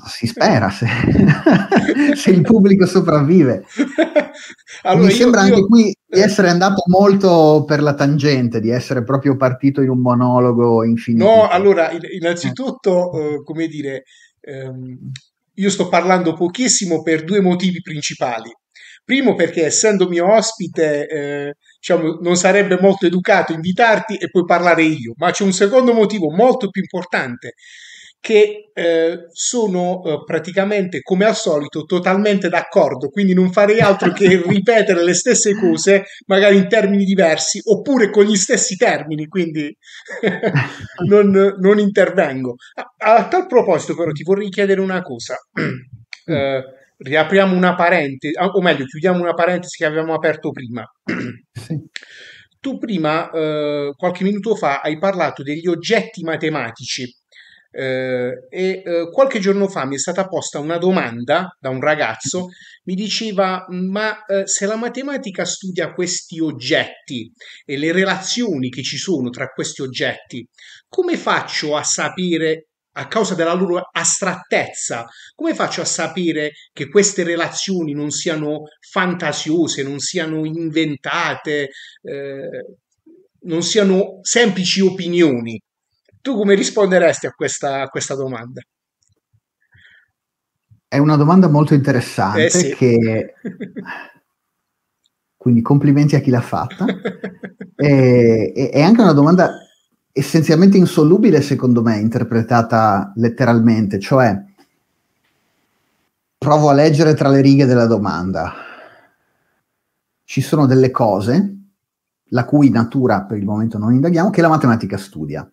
Speaker 2: si spera se, *laughs* se, il pubblico sopravvive. *laughs* Allora, Mi sembra io, anche qui di eh. essere andato molto per la tangente, di essere proprio partito in un monologo infinito. No,
Speaker 1: allora, innanzitutto, eh. Eh, come dire, ehm, io sto parlando pochissimo per due motivi principali. Primo perché essendo mio ospite, eh, diciamo, non sarebbe molto educato invitarti e poi parlare io, ma c'è un secondo motivo molto più importante che eh, sono eh, praticamente come al solito totalmente d'accordo, quindi non farei altro che *laughs* ripetere le stesse cose, magari in termini diversi oppure con gli stessi termini, quindi *laughs* non, non, intervengo. A, a, tal proposito, però, ti vorrei chiedere una cosa. *clears throat* Mm. eh, riapriamo una parentesi, ah, o meglio, chiudiamo una parentesi che avevamo aperto prima. *clears throat* Tu prima, eh, qualche minuto fa, hai parlato degli oggetti matematici eh, e eh, qualche giorno fa mi è stata posta una domanda da un ragazzo, mi diceva: Ma eh, se la matematica studia questi oggetti e le relazioni che ci sono tra questi oggetti, come faccio a sapere? A causa della loro astrattezza, come faccio a sapere che queste relazioni non siano fantasiose, non siano inventate, eh, non siano semplici opinioni? Tu come risponderesti a questa, a questa domanda?
Speaker 2: È una domanda molto interessante eh sì. che... Quindi complimenti a chi l'ha fatta. è, *laughs* è anche una domanda essenzialmente insolubile, secondo me, interpretata letteralmente, cioè provo a leggere tra le righe della domanda. Ci sono delle cose, la cui natura per il momento non indaghiamo, che la matematica studia.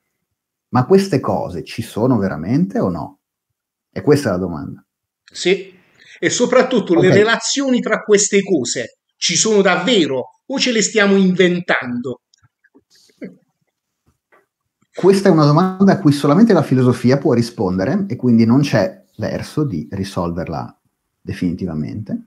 Speaker 2: Ma queste cose ci sono veramente o no? E questa è la domanda.
Speaker 1: Sì, e soprattutto okay. le relazioni tra queste cose ci sono davvero o ce le stiamo inventando?
Speaker 2: Questa è una domanda a cui solamente la filosofia può rispondere e quindi non c'è verso di risolverla definitivamente.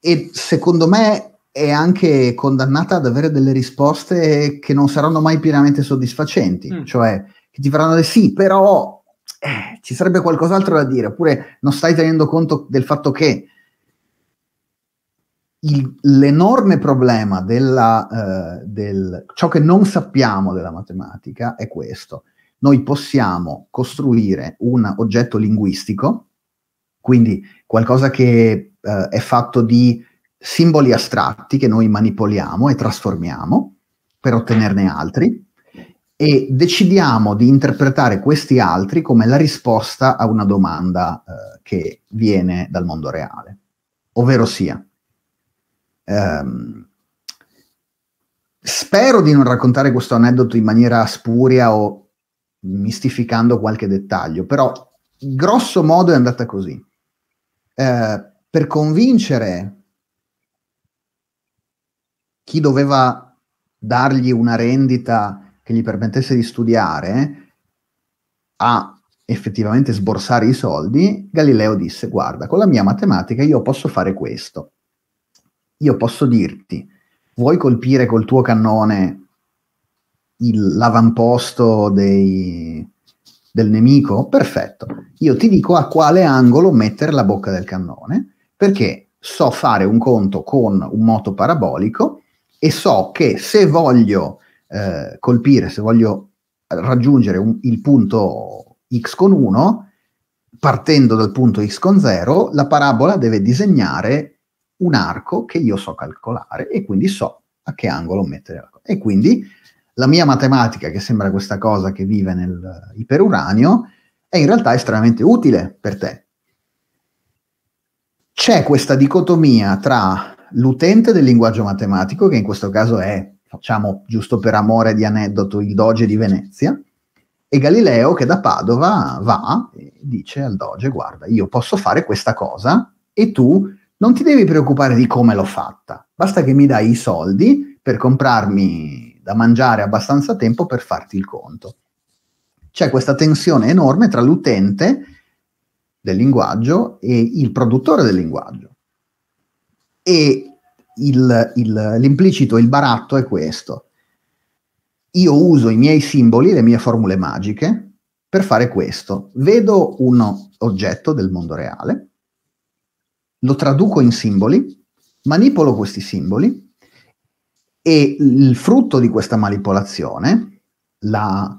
Speaker 2: E secondo me è anche condannata ad avere delle risposte che non saranno mai pienamente soddisfacenti, mm. cioè che ti faranno dire sì, però eh, ci sarebbe qualcos'altro da dire, oppure non stai tenendo conto del fatto che il, l'enorme problema della, eh, del ciò che non sappiamo della matematica è questo. Noi possiamo costruire un oggetto linguistico, quindi qualcosa che eh, è fatto di simboli astratti che noi manipoliamo e trasformiamo per ottenerne altri e decidiamo di interpretare questi altri come la risposta a una domanda eh, che viene dal mondo reale. Ovvero sia, ehm, spero di non raccontare questo aneddoto in maniera spuria o mistificando qualche dettaglio, però grosso modo è andata così. Eh, per convincere chi doveva dargli una rendita che gli permettesse di studiare a effettivamente sborsare i soldi, Galileo disse, guarda, con la mia matematica io posso fare questo. Io posso dirti, vuoi colpire col tuo cannone il, l'avamposto dei, del nemico? Perfetto. Io ti dico a quale angolo mettere la bocca del cannone, perché so fare un conto con un moto parabolico e so che se voglio eh, colpire, se voglio raggiungere un, il punto x con 1, partendo dal punto x con 0, la parabola deve disegnare un arco che io so calcolare e quindi so a che angolo mettere la E quindi la mia matematica, che sembra questa cosa che vive nell'iperuranio, è in realtà estremamente utile per te. C'è questa dicotomia tra l'utente del linguaggio matematico, che in questo caso è, facciamo giusto per amore di aneddoto, il doge di Venezia, e Galileo che da Padova va e dice al doge, guarda, io posso fare questa cosa e tu non ti devi preoccupare di come l'ho fatta, basta che mi dai i soldi per comprarmi da mangiare abbastanza tempo per farti il conto. C'è questa tensione enorme tra l'utente del linguaggio e il produttore del linguaggio. E il, il, l'implicito, il baratto è questo. Io uso i miei simboli, le mie formule magiche, per fare questo. Vedo un oggetto del mondo reale, lo traduco in simboli, manipolo questi simboli e il frutto di questa manipolazione, la,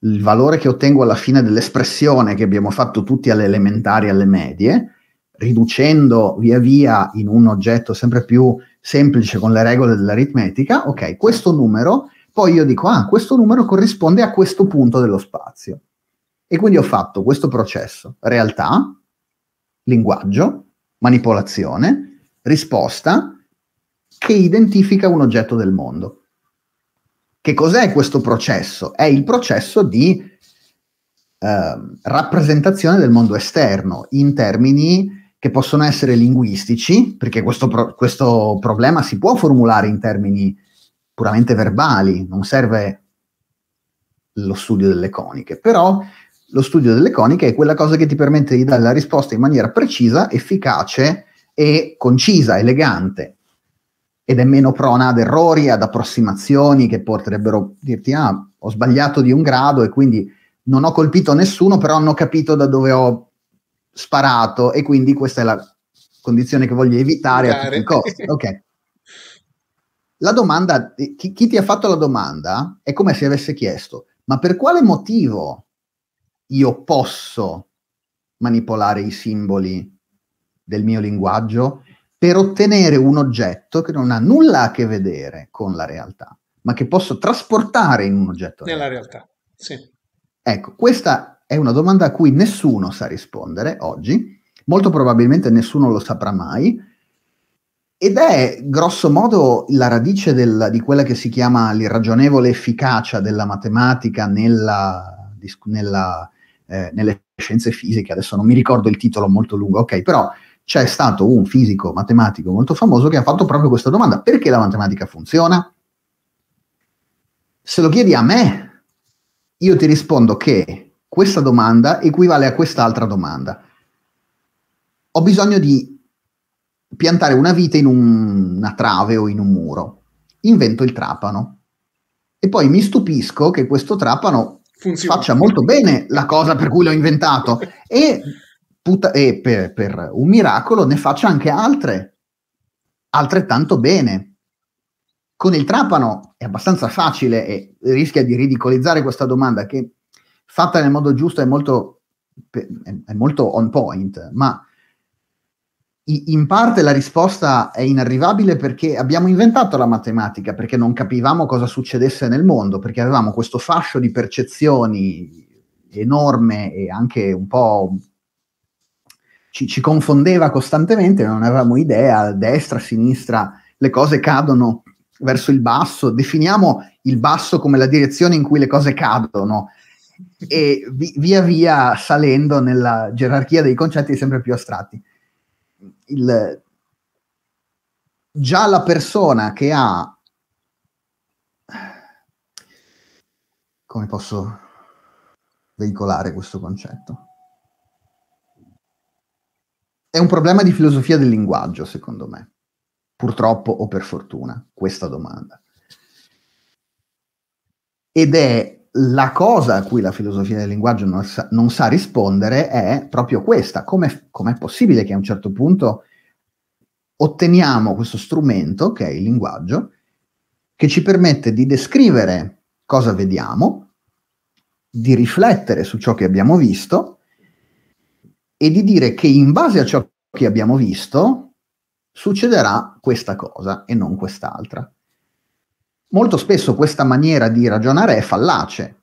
Speaker 2: il valore che ottengo alla fine dell'espressione che abbiamo fatto tutti alle elementari alle medie, riducendo via via in un oggetto sempre più semplice con le regole dell'aritmetica, ok, questo numero, poi io dico, ah, questo numero corrisponde a questo punto dello spazio. E quindi ho fatto questo processo, realtà, linguaggio, manipolazione, risposta, che identifica un oggetto del mondo. Che cos'è questo processo? È il processo di eh, rappresentazione del mondo esterno in termini che possono essere linguistici, perché questo, pro- questo problema si può formulare in termini puramente verbali, non serve lo studio delle coniche, però lo studio delle coniche è quella cosa che ti permette di dare la risposta in maniera precisa, efficace e concisa, elegante, ed è meno prona ad errori, ad approssimazioni che potrebbero dirti, ah, ho sbagliato di un grado e quindi non ho colpito nessuno, però hanno capito da dove ho sparato e quindi questa è la condizione che voglio evitare, evitare. a tutti i costi. Ok. La domanda, chi, chi ti ha fatto la domanda è come se avesse chiesto, ma per quale motivo io posso manipolare i simboli del mio linguaggio per ottenere un oggetto che non ha nulla a che vedere con la realtà, ma che posso trasportare in un oggetto.
Speaker 1: Nella realtà, realtà. sì.
Speaker 2: Ecco, questa è una domanda a cui nessuno sa rispondere oggi, molto probabilmente nessuno lo saprà mai, ed è grosso modo la radice del, di quella che si chiama l'irragionevole efficacia della matematica nella, nella, eh, nelle scienze fisiche. Adesso non mi ricordo il titolo molto lungo, ok, però c'è stato un fisico matematico molto famoso che ha fatto proprio questa domanda: perché la matematica funziona? Se lo chiedi a me, io ti rispondo che questa domanda equivale a quest'altra domanda. Ho bisogno di piantare una vite in un, una trave o in un muro. Invento il trapano. E poi mi stupisco che questo trapano Funziona. faccia molto bene la cosa per cui l'ho inventato e, puta- e per, per, un miracolo ne faccia anche altre, altrettanto bene. Con il trapano è abbastanza facile e rischia di ridicolizzare questa domanda che fatta nel modo giusto è molto, è molto on point, ma in parte la risposta è inarrivabile perché abbiamo inventato la matematica, perché non capivamo cosa succedesse nel mondo, perché avevamo questo fascio di percezioni enorme e anche un po' ci, ci confondeva costantemente, non avevamo idea, destra, sinistra, le cose cadono verso il basso, definiamo il basso come la direzione in cui le cose cadono, e vi, via via salendo nella gerarchia dei concetti sempre più astratti. Il, già la persona che ha come posso veicolare questo concetto? È un problema di filosofia del linguaggio, secondo me. Purtroppo o per fortuna, questa domanda. Ed è la cosa a cui la filosofia del linguaggio non sa, non sa rispondere è proprio questa. Come è possibile che a un certo punto otteniamo questo strumento, che è il linguaggio, che ci permette di descrivere cosa vediamo, di riflettere su ciò che abbiamo visto e di dire che in base a ciò che abbiamo visto succederà questa cosa e non quest'altra. Molto spesso questa maniera di ragionare è fallace.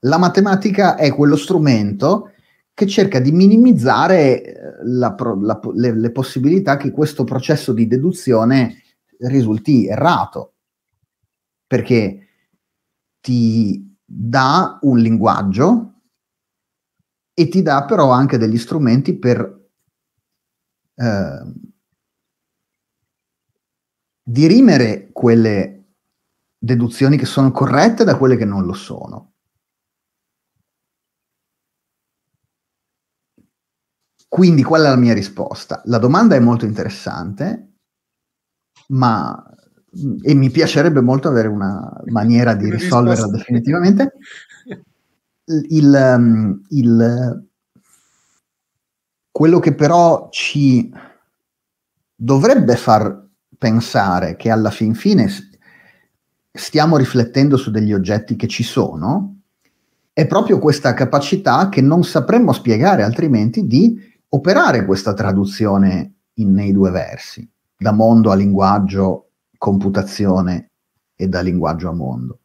Speaker 2: La matematica è quello strumento che cerca di minimizzare eh, la, la, le, le possibilità che questo processo di deduzione risulti errato, perché ti dà un linguaggio e ti dà però anche degli strumenti per eh, dirimere quelle deduzioni che sono corrette da quelle che non lo sono. Quindi qual è la mia risposta? La domanda è molto interessante, ma e mi piacerebbe molto avere una maniera di *laughs* risolverla definitivamente. *laughs* Il, ehm, il, quello che però ci dovrebbe far pensare che alla fin fine stiamo riflettendo su degli oggetti che ci sono, è proprio questa capacità che non sapremmo spiegare altrimenti di operare questa traduzione in, nei due versi, da mondo a linguaggio, computazione e da linguaggio a mondo.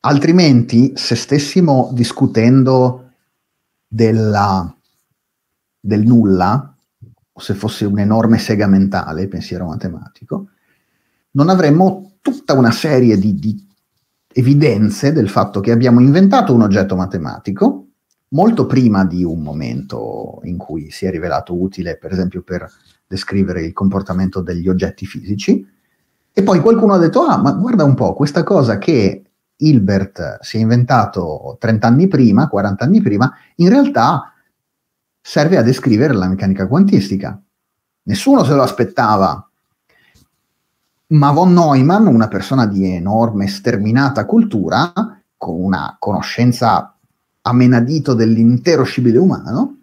Speaker 2: Altrimenti, se stessimo discutendo della, del nulla, o se fosse un'enorme sega mentale il pensiero matematico, non avremmo tutta una serie di, di evidenze del fatto che abbiamo inventato un oggetto matematico molto prima di un momento in cui si è rivelato utile, per esempio, per descrivere il comportamento degli oggetti fisici. E poi qualcuno ha detto, ah, ma guarda un po', questa cosa che Hilbert si è inventato 30 anni prima, 40 anni prima, in realtà serve a descrivere la meccanica quantistica. Nessuno se lo aspettava. Ma von Neumann, una persona di enorme sterminata cultura, con una conoscenza a menadito dell'intero scibile umano,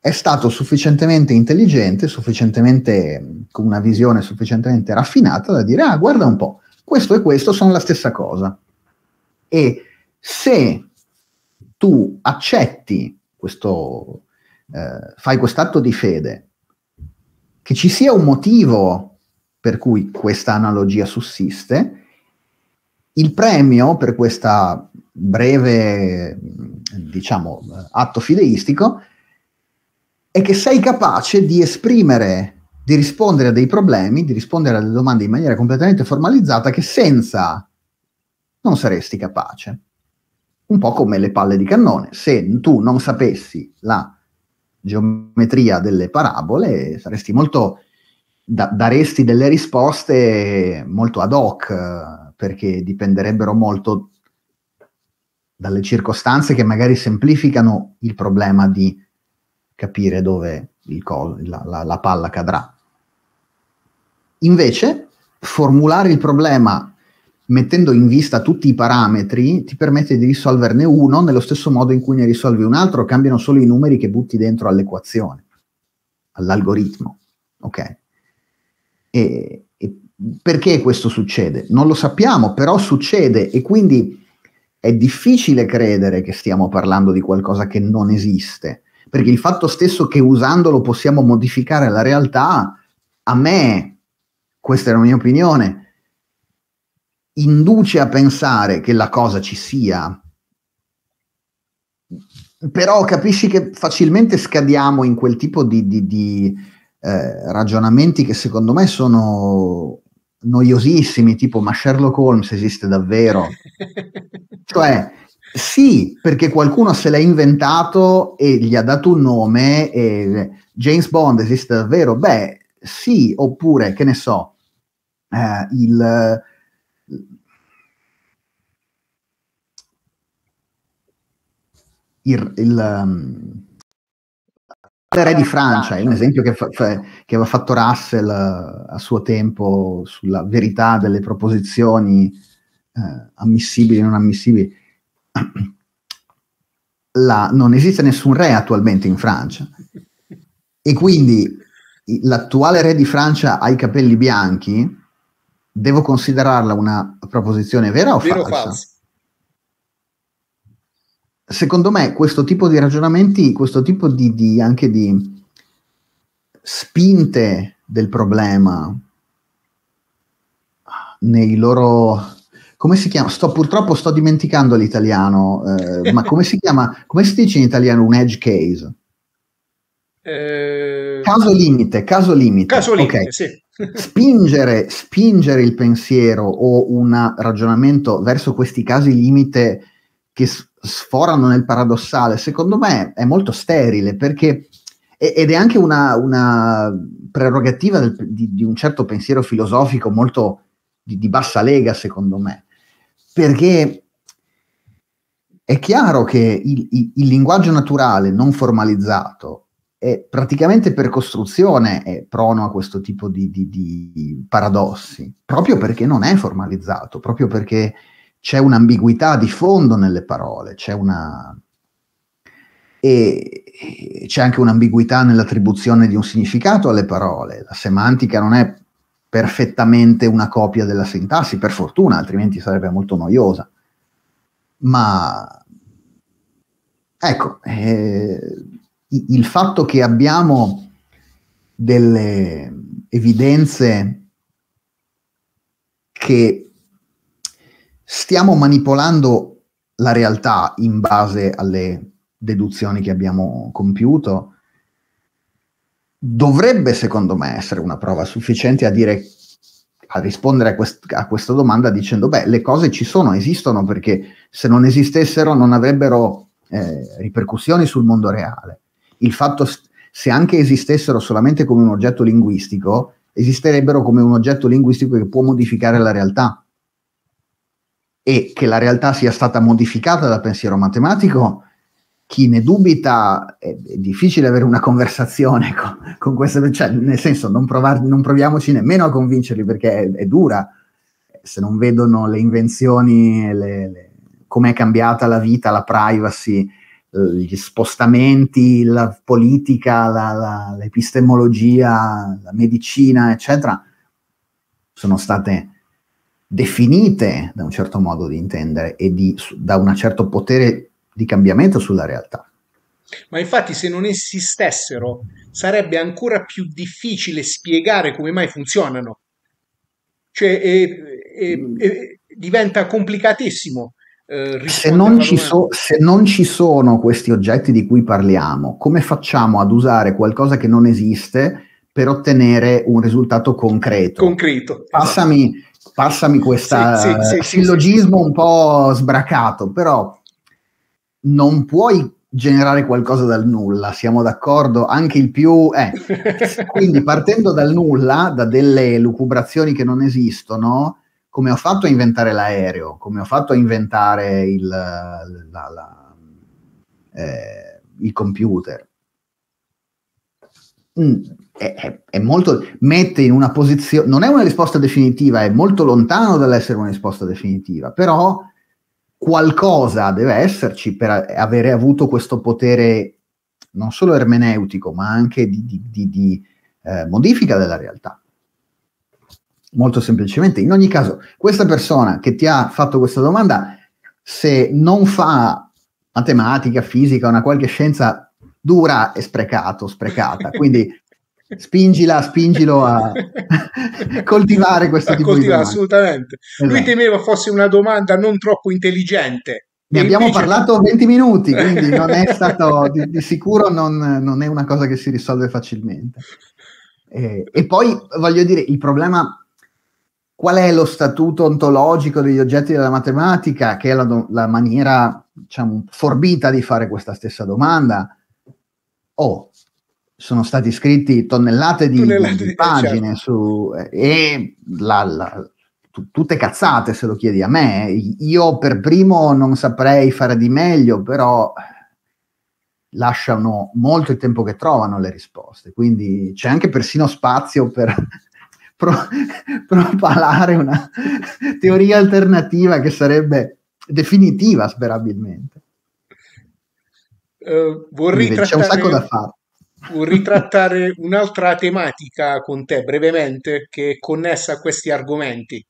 Speaker 2: è stato sufficientemente intelligente, sufficientemente, con una visione sufficientemente raffinata da dire, ah, guarda un po', questo e questo sono la stessa cosa. E se tu accetti questo, eh, fai quest'atto di fede, che ci sia un motivo per cui questa analogia sussiste, il premio per questo breve, diciamo, atto fideistico è che sei capace di esprimere, di rispondere a dei problemi, di rispondere alle domande in maniera completamente formalizzata che senza non saresti capace un po' come le palle di cannone. Se tu non sapessi la geometria delle parabole, saresti molto, da, daresti delle risposte molto ad hoc, eh, perché dipenderebbero molto dalle circostanze che magari semplificano il problema di capire dove col, la, la, la palla cadrà. Invece, formulare il problema mettendo in vista tutti i parametri, ti permette di risolverne uno nello stesso modo in cui ne risolvi un altro, cambiano solo i numeri che butti dentro all'equazione, all'algoritmo. Ok? E, e perché questo succede? Non lo sappiamo, però succede e quindi è difficile credere che stiamo parlando di qualcosa che non esiste, perché il fatto stesso che usandolo possiamo modificare la realtà, a me, questa è la mia opinione, induce a pensare che la cosa ci sia, però capisci che facilmente scadiamo in quel tipo di, di, di eh, ragionamenti che secondo me sono noiosissimi, tipo ma Sherlock Holmes esiste davvero? *laughs* cioè, sì, perché qualcuno se l'ha inventato e gli ha dato un nome e James Bond esiste davvero? Beh, sì, oppure, che ne so, eh, il il, il, il ehm, re di Francia è un esempio che, fa, che, aveva fatto Russell eh, a suo tempo sulla verità delle proposizioni eh, ammissibili e non ammissibili. *clears throat* La, non esiste nessun re attualmente in Francia e quindi l'attuale re di Francia ha i capelli bianchi, devo considerarla una proposizione vera o Vero falsa? falsa? secondo me questo tipo di ragionamenti, questo tipo di, di anche di spinte del problema nei loro come si chiama? Sto, purtroppo sto dimenticando l'italiano, eh, ma come si chiama? Come si dice in italiano un edge case? Eh... Caso limite, caso limite. Caso limite, okay. sì. spingere, spingere il pensiero o un ragionamento verso questi casi limite che sforano nel paradossale, secondo me è molto sterile perché ed è anche una, una prerogativa del, di, di, un certo pensiero filosofico molto di, di, bassa lega, secondo me, perché è chiaro che il, il, il linguaggio naturale non formalizzato è praticamente per costruzione è prono a questo tipo di, di paradossi, proprio perché non è formalizzato, proprio perché c'è un'ambiguità di fondo nelle parole, c'è una... E c'è anche un'ambiguità nell'attribuzione di un significato alle parole. La semantica non è perfettamente una copia della sintassi, per fortuna, altrimenti sarebbe molto noiosa. Ma ecco, eh, il fatto che abbiamo delle evidenze che stiamo manipolando la realtà in base alle deduzioni che abbiamo compiuto, dovrebbe secondo me essere una prova sufficiente a dire a rispondere a, quest- a, questa domanda dicendo beh le cose ci sono, esistono perché se non esistessero non avrebbero eh, ripercussioni sul mondo reale. Il fatto st- se anche esistessero solamente come un oggetto linguistico, esisterebbero come un oggetto linguistico che può modificare la realtà e che la realtà sia stata modificata dal pensiero matematico, chi ne dubita è, è difficile avere una conversazione *laughs* con, con queste, cioè, nel senso non, provar, non, proviamoci nemmeno a convincerli perché è, è dura, se non vedono le invenzioni, come è cambiata la vita, la privacy, gli spostamenti, la politica, la, la, l'epistemologia, la medicina, eccetera, sono state definite da un certo modo di intendere e di, da un certo potere di cambiamento sulla realtà.
Speaker 1: Ma infatti se non esistessero sarebbe ancora più difficile spiegare come mai funzionano. Cioè è, è, è, diventa complicatissimo. Eh, se, non so, se
Speaker 2: non ci sono questi oggetti di cui parliamo, come facciamo ad usare qualcosa che non esiste per ottenere un risultato concreto? Concreto. Esatto. Passami, esatto passami questo sì, sì, sì, sillogismo un po' sbracato, però non puoi generare qualcosa dal nulla, siamo d'accordo, anche il più... Eh. *laughs* Quindi partendo dal nulla, da delle lucubrazioni che non esistono, come ho fatto a inventare l'aereo, come ho fatto a inventare il, la, la, eh, il computer, Mm, è, è, molto, mette in una posizione, non è una risposta definitiva, è molto lontano dall'essere una risposta definitiva, però qualcosa deve esserci per avere avuto questo potere non solo ermeneutico, ma anche di, di, di, di eh, modifica della realtà. Molto semplicemente, in ogni caso, questa persona che ti ha fatto questa domanda, se non fa matematica, fisica, una qualche scienza dura e sprecato, sprecata. Quindi spingila, spingilo a *laughs* coltivare questo a tipo coltivare, di domanda.
Speaker 1: Assolutamente. Esatto. Lui temeva fosse una domanda non troppo intelligente. Ne abbiamo invece... parlato 20
Speaker 2: minuti, *laughs* quindi non è stato, di, di sicuro non, non, è una cosa che si risolve facilmente. Eh, e poi voglio dire, il problema qual è lo statuto ontologico degli oggetti della matematica, che è la, la maniera diciamo, forbita di fare questa stessa domanda oh, sono stati scritti tonnellate di, tonnellate di pagine certo. su, e la, la, tutte cazzate se lo chiedi a me. Io per primo non saprei fare di meglio, però lasciano molto il tempo che trovano le risposte, quindi c'è anche persino spazio per *laughs* pro- propalare una teoria alternativa che sarebbe definitiva sperabilmente.
Speaker 1: Uh, vorrei, Vive, trattare, un vorrei trattare un'altra tematica con te brevemente che è connessa a questi argomenti.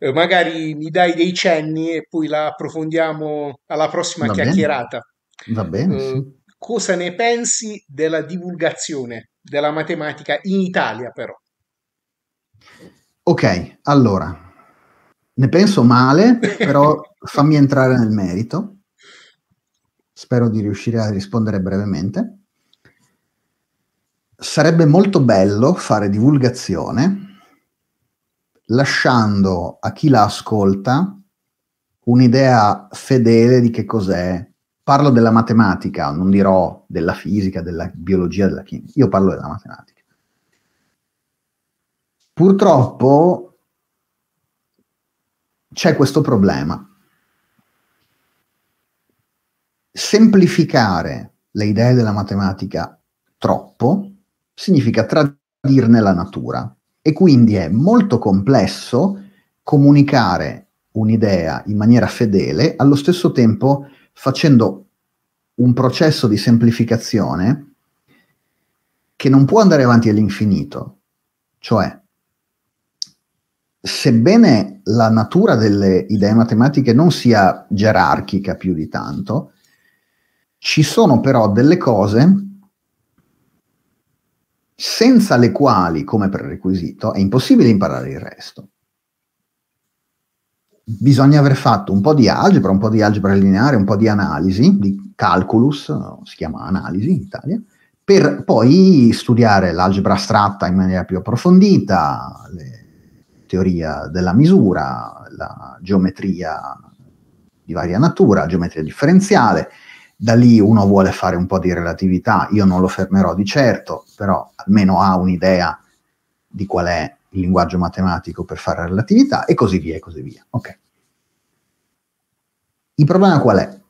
Speaker 1: Uh, magari mi dai dei cenni e poi la approfondiamo alla prossima Va chiacchierata. Bene. Va bene. Eh, sì. cosa ne pensi della divulgazione della matematica in Italia però?
Speaker 2: Ok, allora, ne penso male, però *laughs* fammi entrare nel merito spero di riuscire a rispondere brevemente. Sarebbe molto bello fare divulgazione lasciando a chi la ascolta un'idea fedele di che cos'è. Parlo della matematica, non dirò della fisica, della biologia, della chimica, io parlo della matematica. Purtroppo c'è questo problema semplificare le idee della matematica troppo significa tradirne la natura e quindi è molto complesso comunicare un'idea in maniera fedele, allo stesso tempo facendo un processo di semplificazione che non può andare avanti all'infinito. Cioè, sebbene la natura delle idee matematiche non sia gerarchica più di tanto, ci sono però delle cose senza le quali, come prerequisito, è impossibile imparare il resto. Bisogna aver fatto un po' di algebra, un po' di algebra lineare, un po' di analisi, di calculus, si chiama analisi in Italia, per poi studiare l'algebra astratta in maniera più approfondita, la teoria della misura, la geometria di varia natura, geometria differenziale, da lì uno vuole fare un po' di relatività, io non lo fermerò di certo, però almeno ha un'idea di qual è il linguaggio matematico per fare relatività e così via e così via. Okay. Il problema qual è?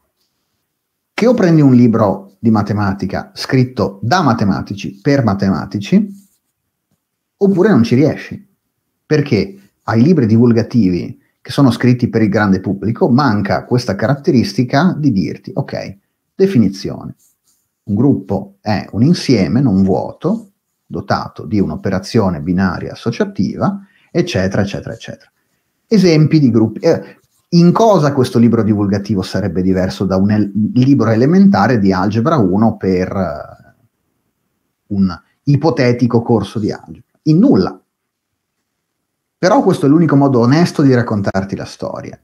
Speaker 2: Che o prendi un libro di matematica scritto da matematici per matematici, oppure non ci riesci, perché ai libri divulgativi che sono scritti per il grande pubblico manca questa caratteristica di dirti, ok, Definizione. Un gruppo è un insieme non vuoto dotato di un'operazione binaria associativa, eccetera, eccetera, eccetera. Esempi di gruppi. Eh, in cosa questo libro divulgativo sarebbe diverso da un el- libro elementare di Algebra 1 per uh, un ipotetico corso di algebra? In nulla. Però questo è l'unico modo onesto di raccontarti la storia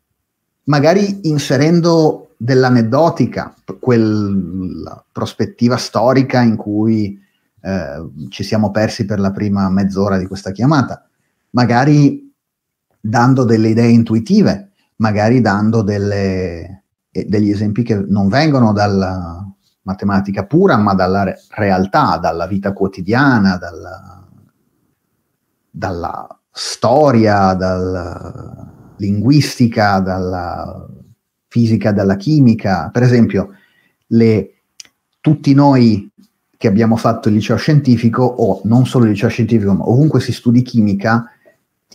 Speaker 2: magari inserendo dell'aneddotica, quella prospettiva storica in cui eh, ci siamo persi per la prima mezz'ora di questa chiamata, magari dando delle idee intuitive, magari dando delle, degli esempi che non vengono dalla matematica pura, ma dalla re- realtà, dalla vita quotidiana, dalla, dalla storia, dal, linguistica, dalla fisica, dalla chimica. Per esempio, le, tutti noi che abbiamo fatto il liceo scientifico, o non solo il liceo scientifico, ma ovunque si studi chimica,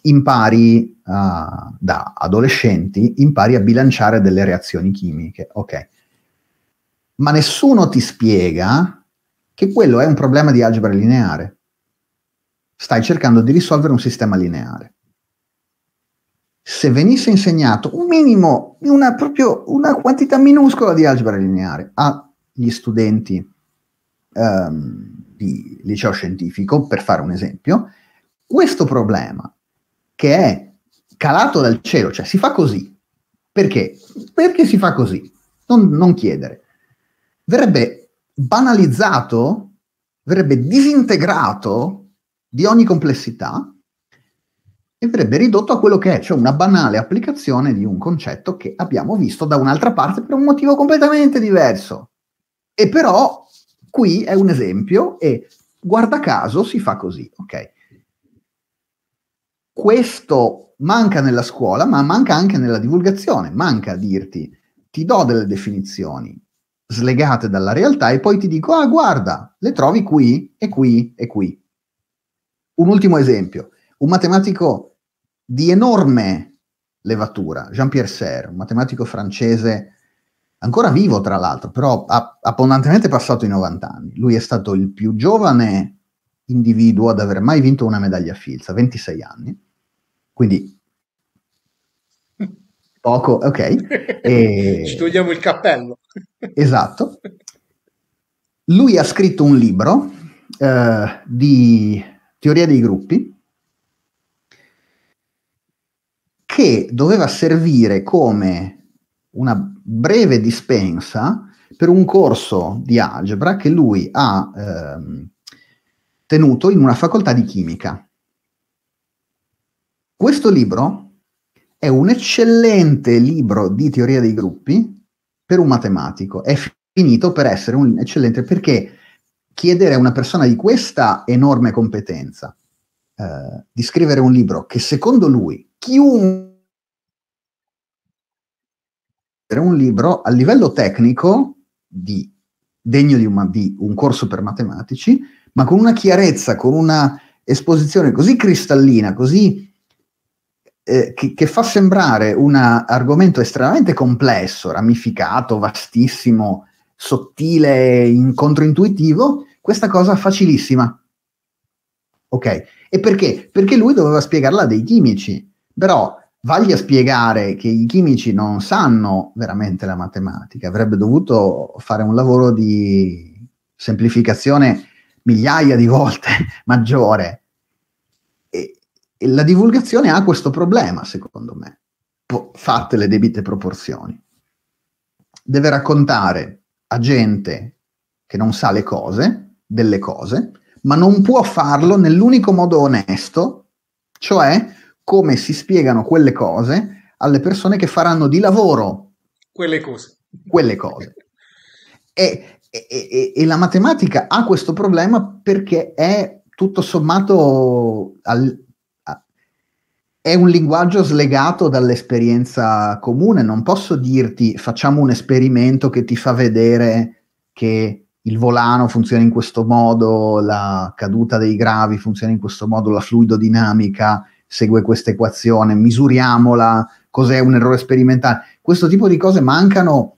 Speaker 2: impari uh, da adolescenti, impari a bilanciare delle reazioni chimiche, ok? Ma nessuno ti spiega che quello è un problema di algebra lineare. Stai cercando di risolvere un sistema lineare se venisse insegnato un minimo, una, proprio una quantità minuscola di algebra lineare agli studenti um, di liceo scientifico, per fare un esempio, questo problema che è calato dal cielo, cioè si fa così, perché? Perché si fa così, non, non chiedere, verrebbe banalizzato, verrebbe disintegrato di ogni complessità e verrebbe ridotto a quello che è, cioè una banale applicazione di un concetto che abbiamo visto da un'altra parte per un motivo completamente diverso. E però qui è un esempio e guarda caso si fa così, ok? Questo manca nella scuola, ma manca anche nella divulgazione, manca a dirti ti do delle definizioni slegate dalla realtà e poi ti dico "Ah, guarda, le trovi qui e qui e qui". Un ultimo esempio un matematico di enorme levatura, Jean-Pierre Serre, un matematico francese ancora vivo tra l'altro, però abbondantemente passato i 90 anni. Lui è stato il più giovane individuo ad aver mai vinto una medaglia a Fields, 26 anni, quindi poco, ok. *laughs* E... Ci
Speaker 1: togliamo il cappello.
Speaker 2: *laughs* esatto. Lui ha scritto un libro eh, di teoria dei gruppi, che doveva servire come una breve dispensa per un corso di algebra che lui ha ehm, tenuto in una facoltà di chimica. Questo libro è un eccellente libro di teoria dei gruppi per un matematico, è finito per essere un eccellente perché chiedere a una persona di questa enorme competenza eh, di scrivere un libro che secondo lui chiunque un libro a livello tecnico di, degno di, una, di un corso per matematici, ma con una chiarezza, con una esposizione così cristallina, così eh, che, che, fa sembrare un argomento estremamente complesso, ramificato, vastissimo, sottile, in controintuitivo, questa cosa facilissima. Ok? E perché? Perché lui doveva spiegarla a dei chimici. Però Vagli a spiegare che i chimici non sanno veramente la matematica, avrebbe dovuto fare un lavoro di semplificazione migliaia di volte *laughs* maggiore. E, e la divulgazione ha questo problema, secondo me, po- fatte le debite proporzioni. Deve raccontare a gente che non sa le cose, delle cose, ma non può farlo nell'unico modo onesto, cioè come si spiegano quelle cose alle persone che faranno di lavoro
Speaker 1: quelle cose.
Speaker 2: Quelle cose. e, e, e, e, la matematica ha questo problema perché è tutto sommato al, a, è un linguaggio slegato dall'esperienza comune. Non posso dirti facciamo un esperimento che ti fa vedere che il volano funziona in questo modo, la caduta dei gravi funziona in questo modo, la fluidodinamica segue questa equazione, misuriamola, cos'è un errore sperimentale. Questo tipo di cose mancano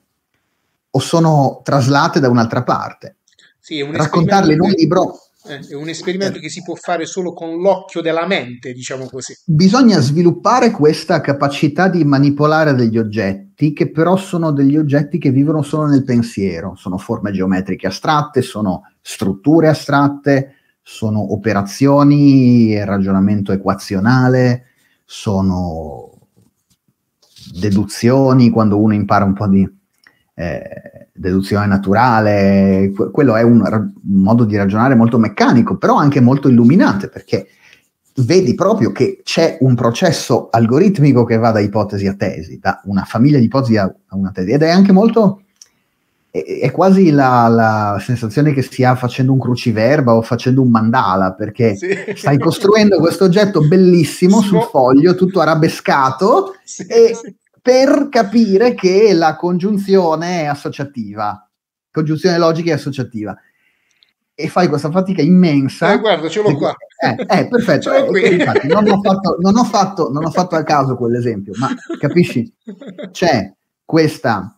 Speaker 2: o sono traslate da un'altra parte.
Speaker 1: Sì, un Raccontarle in un libro. Eh, è un esperimento che si può fare solo con l'occhio della mente, diciamo così.
Speaker 2: Bisogna sviluppare questa capacità di manipolare degli oggetti, che però sono degli oggetti che vivono solo nel pensiero, sono forme geometriche astratte, sono strutture astratte, sono operazioni, ragionamento equazionale, sono deduzioni quando uno impara un po' di eh, deduzione naturale, que- quello è un, ra- un, modo di ragionare molto meccanico, però anche molto illuminante perché vedi proprio che c'è un processo algoritmico che va da ipotesi a tesi, da una famiglia di ipotesi a una tesi ed è anche molto è quasi la, la, sensazione che si ha facendo un cruciverba o facendo un mandala, perché sì. stai costruendo questo oggetto bellissimo sì. sul foglio, tutto arabescato, sì, per capire che la congiunzione è associativa, congiunzione logica è associativa. E fai questa fatica immensa. Eh, guarda, ce l'ho qua. Eh, eh perfetto. Eh, infatti, non, ho fatto, non, ho fatto, non ho fatto a caso quell'esempio, ma capisci? C'è questa...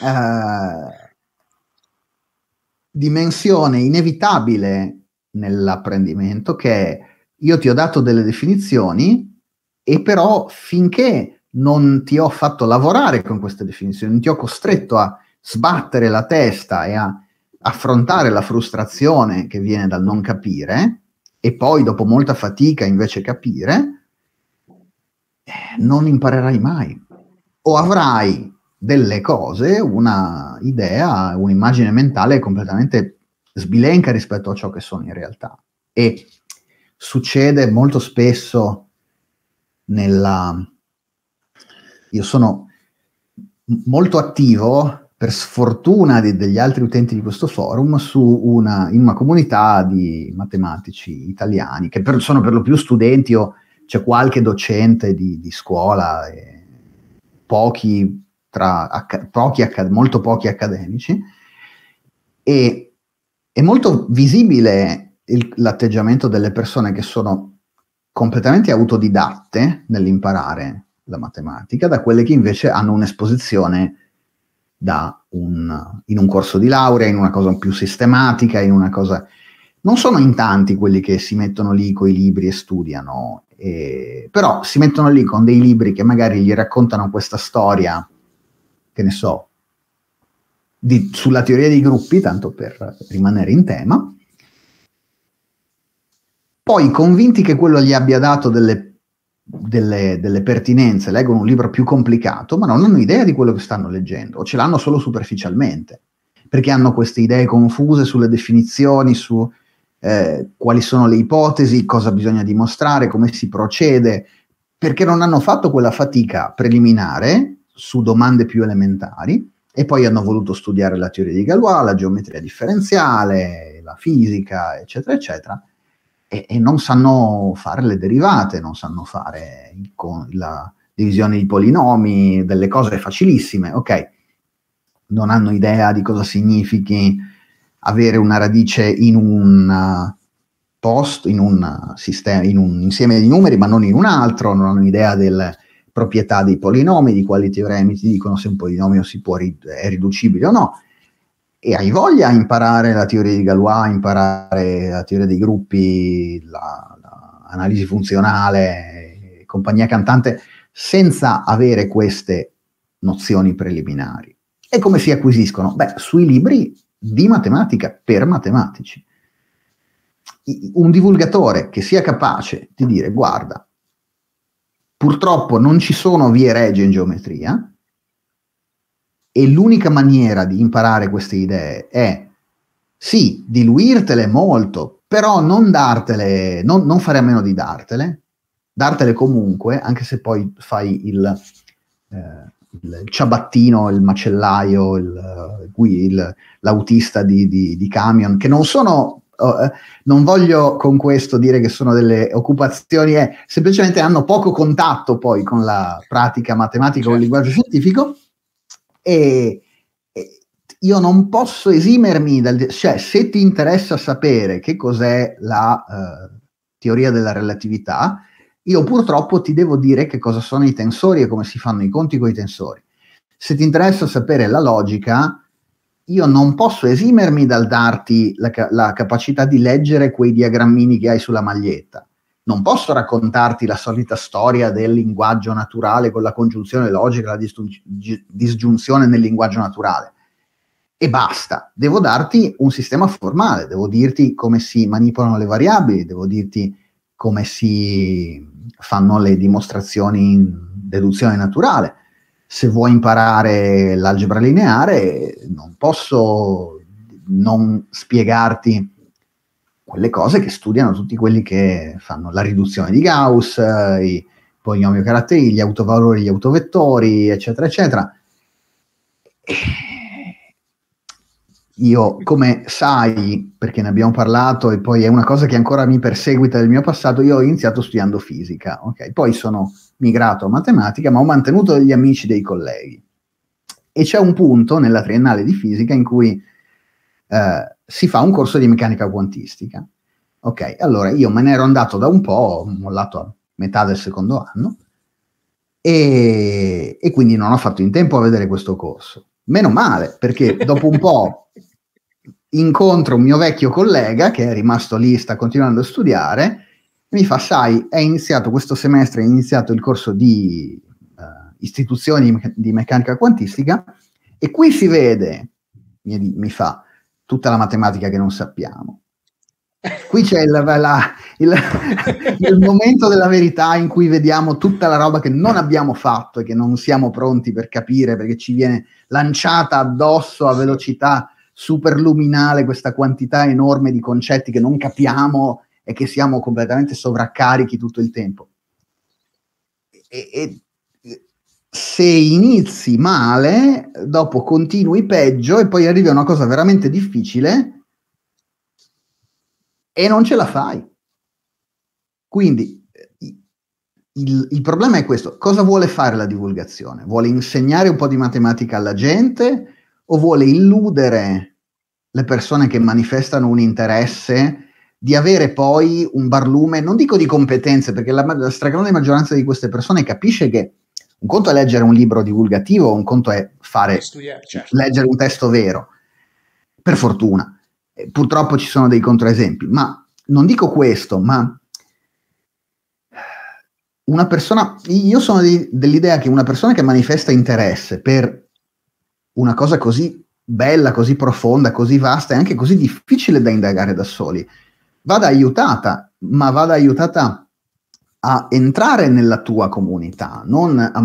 Speaker 2: Uh, dimensione inevitabile nell'apprendimento che è io ti ho dato delle definizioni e però finché non ti ho fatto lavorare con queste definizioni, non ti ho costretto a sbattere la testa e a affrontare la frustrazione che viene dal non capire e poi dopo molta fatica invece capire, eh, non imparerai mai. O avrai delle cose una idea, un'immagine mentale completamente sbilenca rispetto a ciò che sono in realtà. E succede molto spesso nella... Io sono molto attivo, per sfortuna di, degli altri utenti di questo forum, una, in una comunità di matematici italiani, che per, sono per lo più studenti o c'è qualche docente di, di scuola, eh, pochi tra acc- pochi acc- molto pochi accademici e è molto visibile il, l'atteggiamento delle persone che sono completamente autodidatte nell'imparare la matematica da quelle che invece hanno un'esposizione un, in un corso di laurea, in una cosa più sistematica, in una cosa... Non sono in tanti quelli che si mettono lì con i libri e studiano, e... però si mettono lì con dei libri che magari gli raccontano questa storia che ne so, di, sulla teoria dei gruppi, tanto per rimanere in tema. Poi, convinti che quello gli abbia dato delle, delle, delle pertinenze, leggono un libro più complicato, ma non hanno idea di quello che stanno leggendo, o ce l'hanno solo superficialmente, perché hanno queste idee confuse sulle definizioni, su eh, quali sono le ipotesi, cosa bisogna dimostrare, come si procede, perché non hanno fatto quella fatica preliminare su domande più elementari e poi hanno voluto studiare la teoria di Galois, la geometria differenziale, la fisica, eccetera, eccetera, e, e non sanno fare le derivate, non sanno fare il, la divisione di polinomi, delle cose facilissime, ok? Non hanno idea di cosa significhi avere una radice in un post, in un, sistema, in un insieme di numeri, ma non in un altro, non hanno idea del proprietà dei polinomi, di quali teoremi ti dicono se un polinomio ri- è riducibile o no. E hai voglia di imparare la teoria di Galois, imparare la teoria dei gruppi, l'analisi la, la funzionale, compagnia cantante, senza avere queste nozioni preliminari. E come si acquisiscono? Beh, sui libri di matematica per matematici. Un divulgatore che sia capace di dire guarda, Purtroppo non ci sono vie regge in geometria e l'unica maniera di imparare queste idee è sì, diluirtele molto, però non dartele, non, non fare a meno di dartele, dartele comunque, anche se poi fai il, eh, il ciabattino, il macellaio, il, eh, il, l'autista di, di, di camion, che non sono Oh, eh, non voglio con questo dire che sono delle occupazioni, eh, semplicemente hanno poco contatto poi con la pratica matematica certo. o il certo. linguaggio scientifico e, e, io non posso esimermi dal... cioè se ti interessa sapere che cos'è la eh, teoria della relatività, io purtroppo ti devo dire che cosa sono i tensori e come si fanno i conti con i tensori. Se ti interessa sapere la logica, io non posso esimermi dal darti la, la, capacità di leggere quei diagrammini che hai sulla maglietta. Non posso raccontarti la solita storia del linguaggio naturale con la congiunzione logica, la disgiunzione nel linguaggio naturale. E basta, devo darti un sistema formale, devo dirti come si manipolano le variabili, devo dirti come si fanno le dimostrazioni in deduzione naturale, se vuoi imparare l'algebra lineare, non posso non spiegarti quelle cose che studiano tutti quelli che fanno la riduzione di Gauss, eh, i polinomio caratteri, gli autovalori, gli autovettori, eccetera, eccetera. E eh, io, come sai, perché ne abbiamo parlato e poi è una cosa che ancora mi perseguita del mio passato, io ho iniziato studiando fisica, okay? poi sono migrato a matematica, ma ho mantenuto degli amici dei colleghi. E c'è un punto nella triennale di fisica in cui eh, si fa un corso di meccanica quantistica. Ok, allora io me ne ero andato da un po', ho mollato a metà del secondo anno, e, e quindi non ho fatto in tempo a vedere questo corso. Meno male, perché dopo un po' incontro un mio vecchio collega che è rimasto lì, sta continuando a studiare, mi fa, sai, è iniziato questo semestre, è iniziato il corso di uh, istituzioni di, di meccanica quantistica, e qui si vede, mi, mi, fa, tutta la matematica che non sappiamo. Qui c'è il, la, il, *laughs* il momento della verità in cui vediamo tutta la roba che non abbiamo fatto e che non siamo pronti per capire perché ci viene lanciata addosso a velocità superluminale questa quantità enorme di concetti che non capiamo e che siamo completamente sovraccarichi tutto il tempo. E, e, se inizi male, dopo continui peggio e poi arrivi a una cosa veramente difficile e non ce la fai. Quindi il, il, problema è questo, cosa vuole fare la divulgazione? Vuole insegnare un po' di matematica alla gente o vuole illudere le persone che manifestano un interesse di avere poi un barlume, non dico di competenze, perché la, la stragrande maggioranza di queste persone capisce che un conto è leggere un libro divulgativo, un conto è fare, certo. leggere un testo vero, per fortuna. Purtroppo ci sono dei controesempi, ma non dico questo, ma una persona, io sono di, dell'idea che una persona che manifesta interesse per una cosa così bella, così profonda, così vasta e anche così difficile da indagare da soli, vada aiutata, ma vada aiutata a entrare nella tua comunità, non a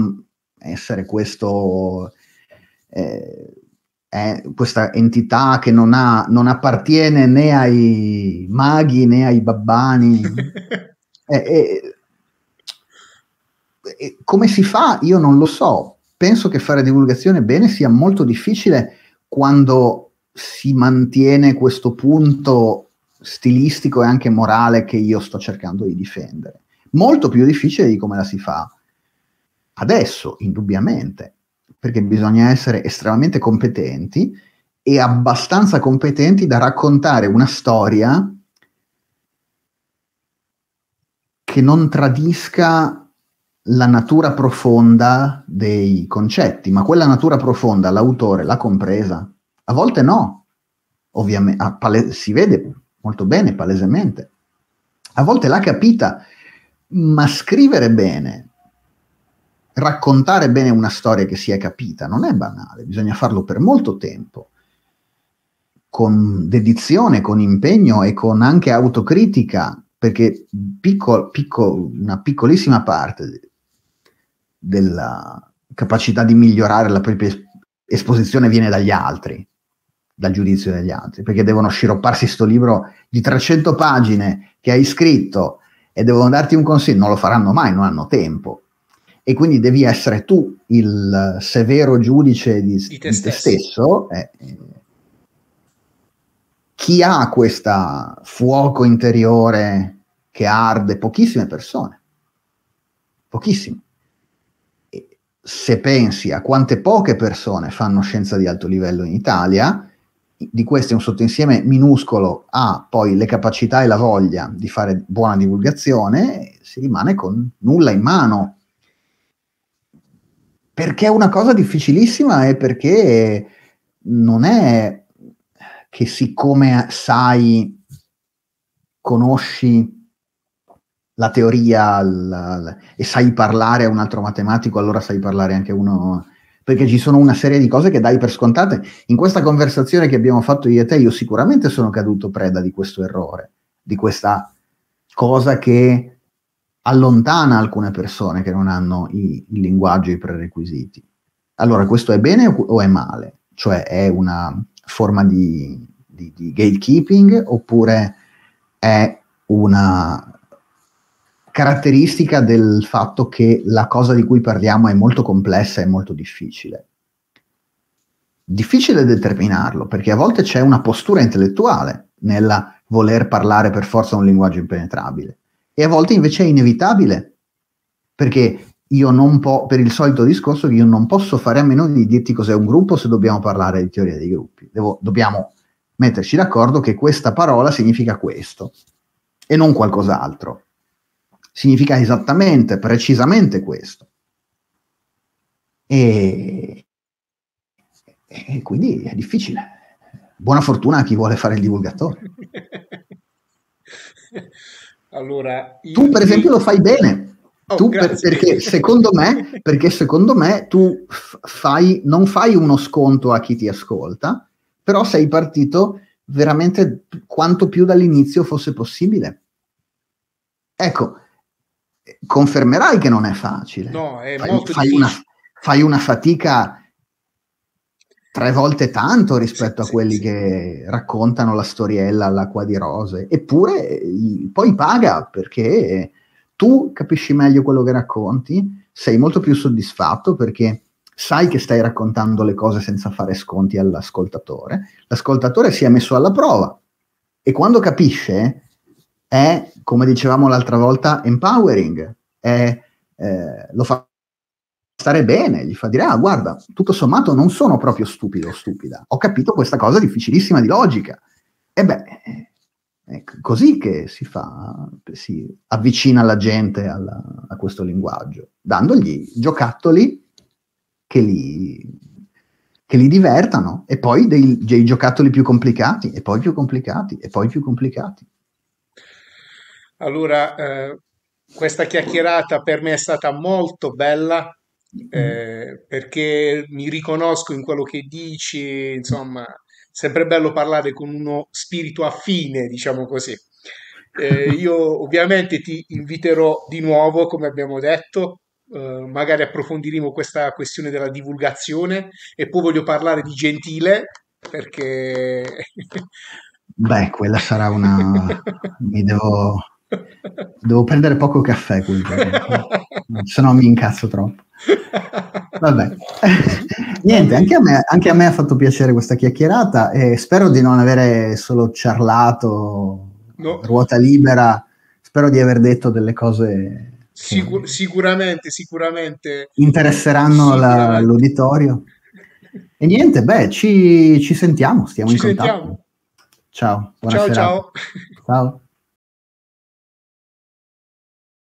Speaker 2: essere questo, eh, eh, questa entità che non, ha, non appartiene né ai maghi né ai babbani. *laughs* Eh, eh, come si fa? Io non lo so. Penso che fare divulgazione bene sia molto difficile quando si mantiene questo punto stilistico e anche morale che io sto cercando di difendere. Molto più difficile di come la si fa adesso, indubbiamente, perché bisogna essere estremamente competenti e abbastanza competenti da raccontare una storia che non tradisca la natura profonda dei concetti, ma quella natura profonda l'autore l'ha compresa? A volte no, ovviamente, ah, pale- si vede molto bene, palesemente. A volte l'ha capita, ma scrivere bene, raccontare bene una storia che si è capita non è banale, bisogna farlo per molto tempo, con dedizione, con impegno e con anche autocritica, perché picco, picco, una piccolissima parte della capacità di migliorare la propria esposizione viene dagli altri, dal giudizio degli altri, perché devono sciropparsi sto libro di 300 pagine che hai scritto e devono darti un consiglio, non lo faranno mai, non hanno tempo. E quindi devi essere tu il severo giudice di, di te, di te stesso. Eh, eh. chi ha questo fuoco interiore che arde? Pochissime persone. Pochissime se pensi a quante poche persone fanno scienza di alto livello in Italia, di queste un sottoinsieme minuscolo ha poi le capacità e la voglia di fare buona divulgazione, si rimane con nulla in mano. Perché è una cosa difficilissima e perché non è che siccome sai, conosci la teoria la, la, e sai parlare a un altro matematico, allora sai parlare anche a uno... Perché ci sono una serie di cose che dai per scontate. In questa conversazione che abbiamo fatto io e te, io sicuramente sono caduto preda di questo errore, di questa cosa che allontana alcune persone che non hanno i, il linguaggio e i prerequisiti. Allora, questo è bene o è male? Cioè è una forma di, di, di gatekeeping oppure è una caratteristica del fatto che la cosa di cui parliamo è molto complessa e molto difficile. Difficile determinarlo perché a volte c'è una postura intellettuale nella voler parlare per forza un linguaggio impenetrabile e a volte invece è inevitabile perché io non posso, per il solito discorso che io non posso fare a meno di dirti cos'è un gruppo se dobbiamo parlare di teoria dei gruppi. Devo, dobbiamo metterci d'accordo che questa parola significa questo e non qualcos'altro significa esattamente, precisamente questo. E, e quindi è difficile. Buona fortuna a chi vuole fare il divulgatore.
Speaker 1: *laughs* allora,
Speaker 2: tu per esempio lo fai bene. Oh, per, perché, secondo me, perché secondo me tu fai, non fai uno sconto a chi ti ascolta, però sei partito veramente quanto più dall'inizio fosse possibile. Ecco, confermerai che non è facile.
Speaker 1: No, è fai, molto fai una,
Speaker 2: fai una fatica tre volte tanto rispetto sì, a quelli sì, che raccontano la storiella all'acqua di rose, eppure poi paga perché tu capisci meglio quello che racconti, sei molto più soddisfatto perché sai che stai raccontando le cose senza fare sconti all'ascoltatore, l'ascoltatore si è messo alla prova e quando capisce è, come dicevamo l'altra volta, empowering, è, eh, lo fa stare bene, gli fa dire, ah guarda, tutto sommato non sono proprio stupido o stupida, ho capito questa cosa difficilissima di logica. E beh, è così che si fa, si avvicina la gente alla, a questo linguaggio, dandogli giocattoli che li, che li divertano e poi dei, dei giocattoli più complicati e poi più complicati e poi più complicati.
Speaker 1: Allora, eh, questa chiacchierata per me è stata molto bella mm-hmm. eh, perché mi riconosco in quello che dici, insomma, sempre bello parlare con uno spirito affine, diciamo così. Eh, *laughs* io ovviamente ti inviterò di nuovo, come abbiamo detto, eh, magari approfondiremo questa questione della divulgazione e poi voglio parlare di Gentile perché...
Speaker 2: Beh, quella sarà una... *laughs* mi devo Devo prendere poco caffè, quindi, *laughs* se no mi incazzo troppo. Vabbè, *laughs* niente, anche a, me, anche a, me, ha fatto piacere questa chiacchierata e spero di non avere solo ciarlato, no. ruota libera, spero di aver detto delle cose...
Speaker 1: Sicur- sicuramente, sicuramente.
Speaker 2: Interesseranno sicuramente. La, l'uditorio. E niente, beh, ci, ci sentiamo, stiamo ci in contatto. Sentiamo. Ciao, buona ciao, ciao. Ciao.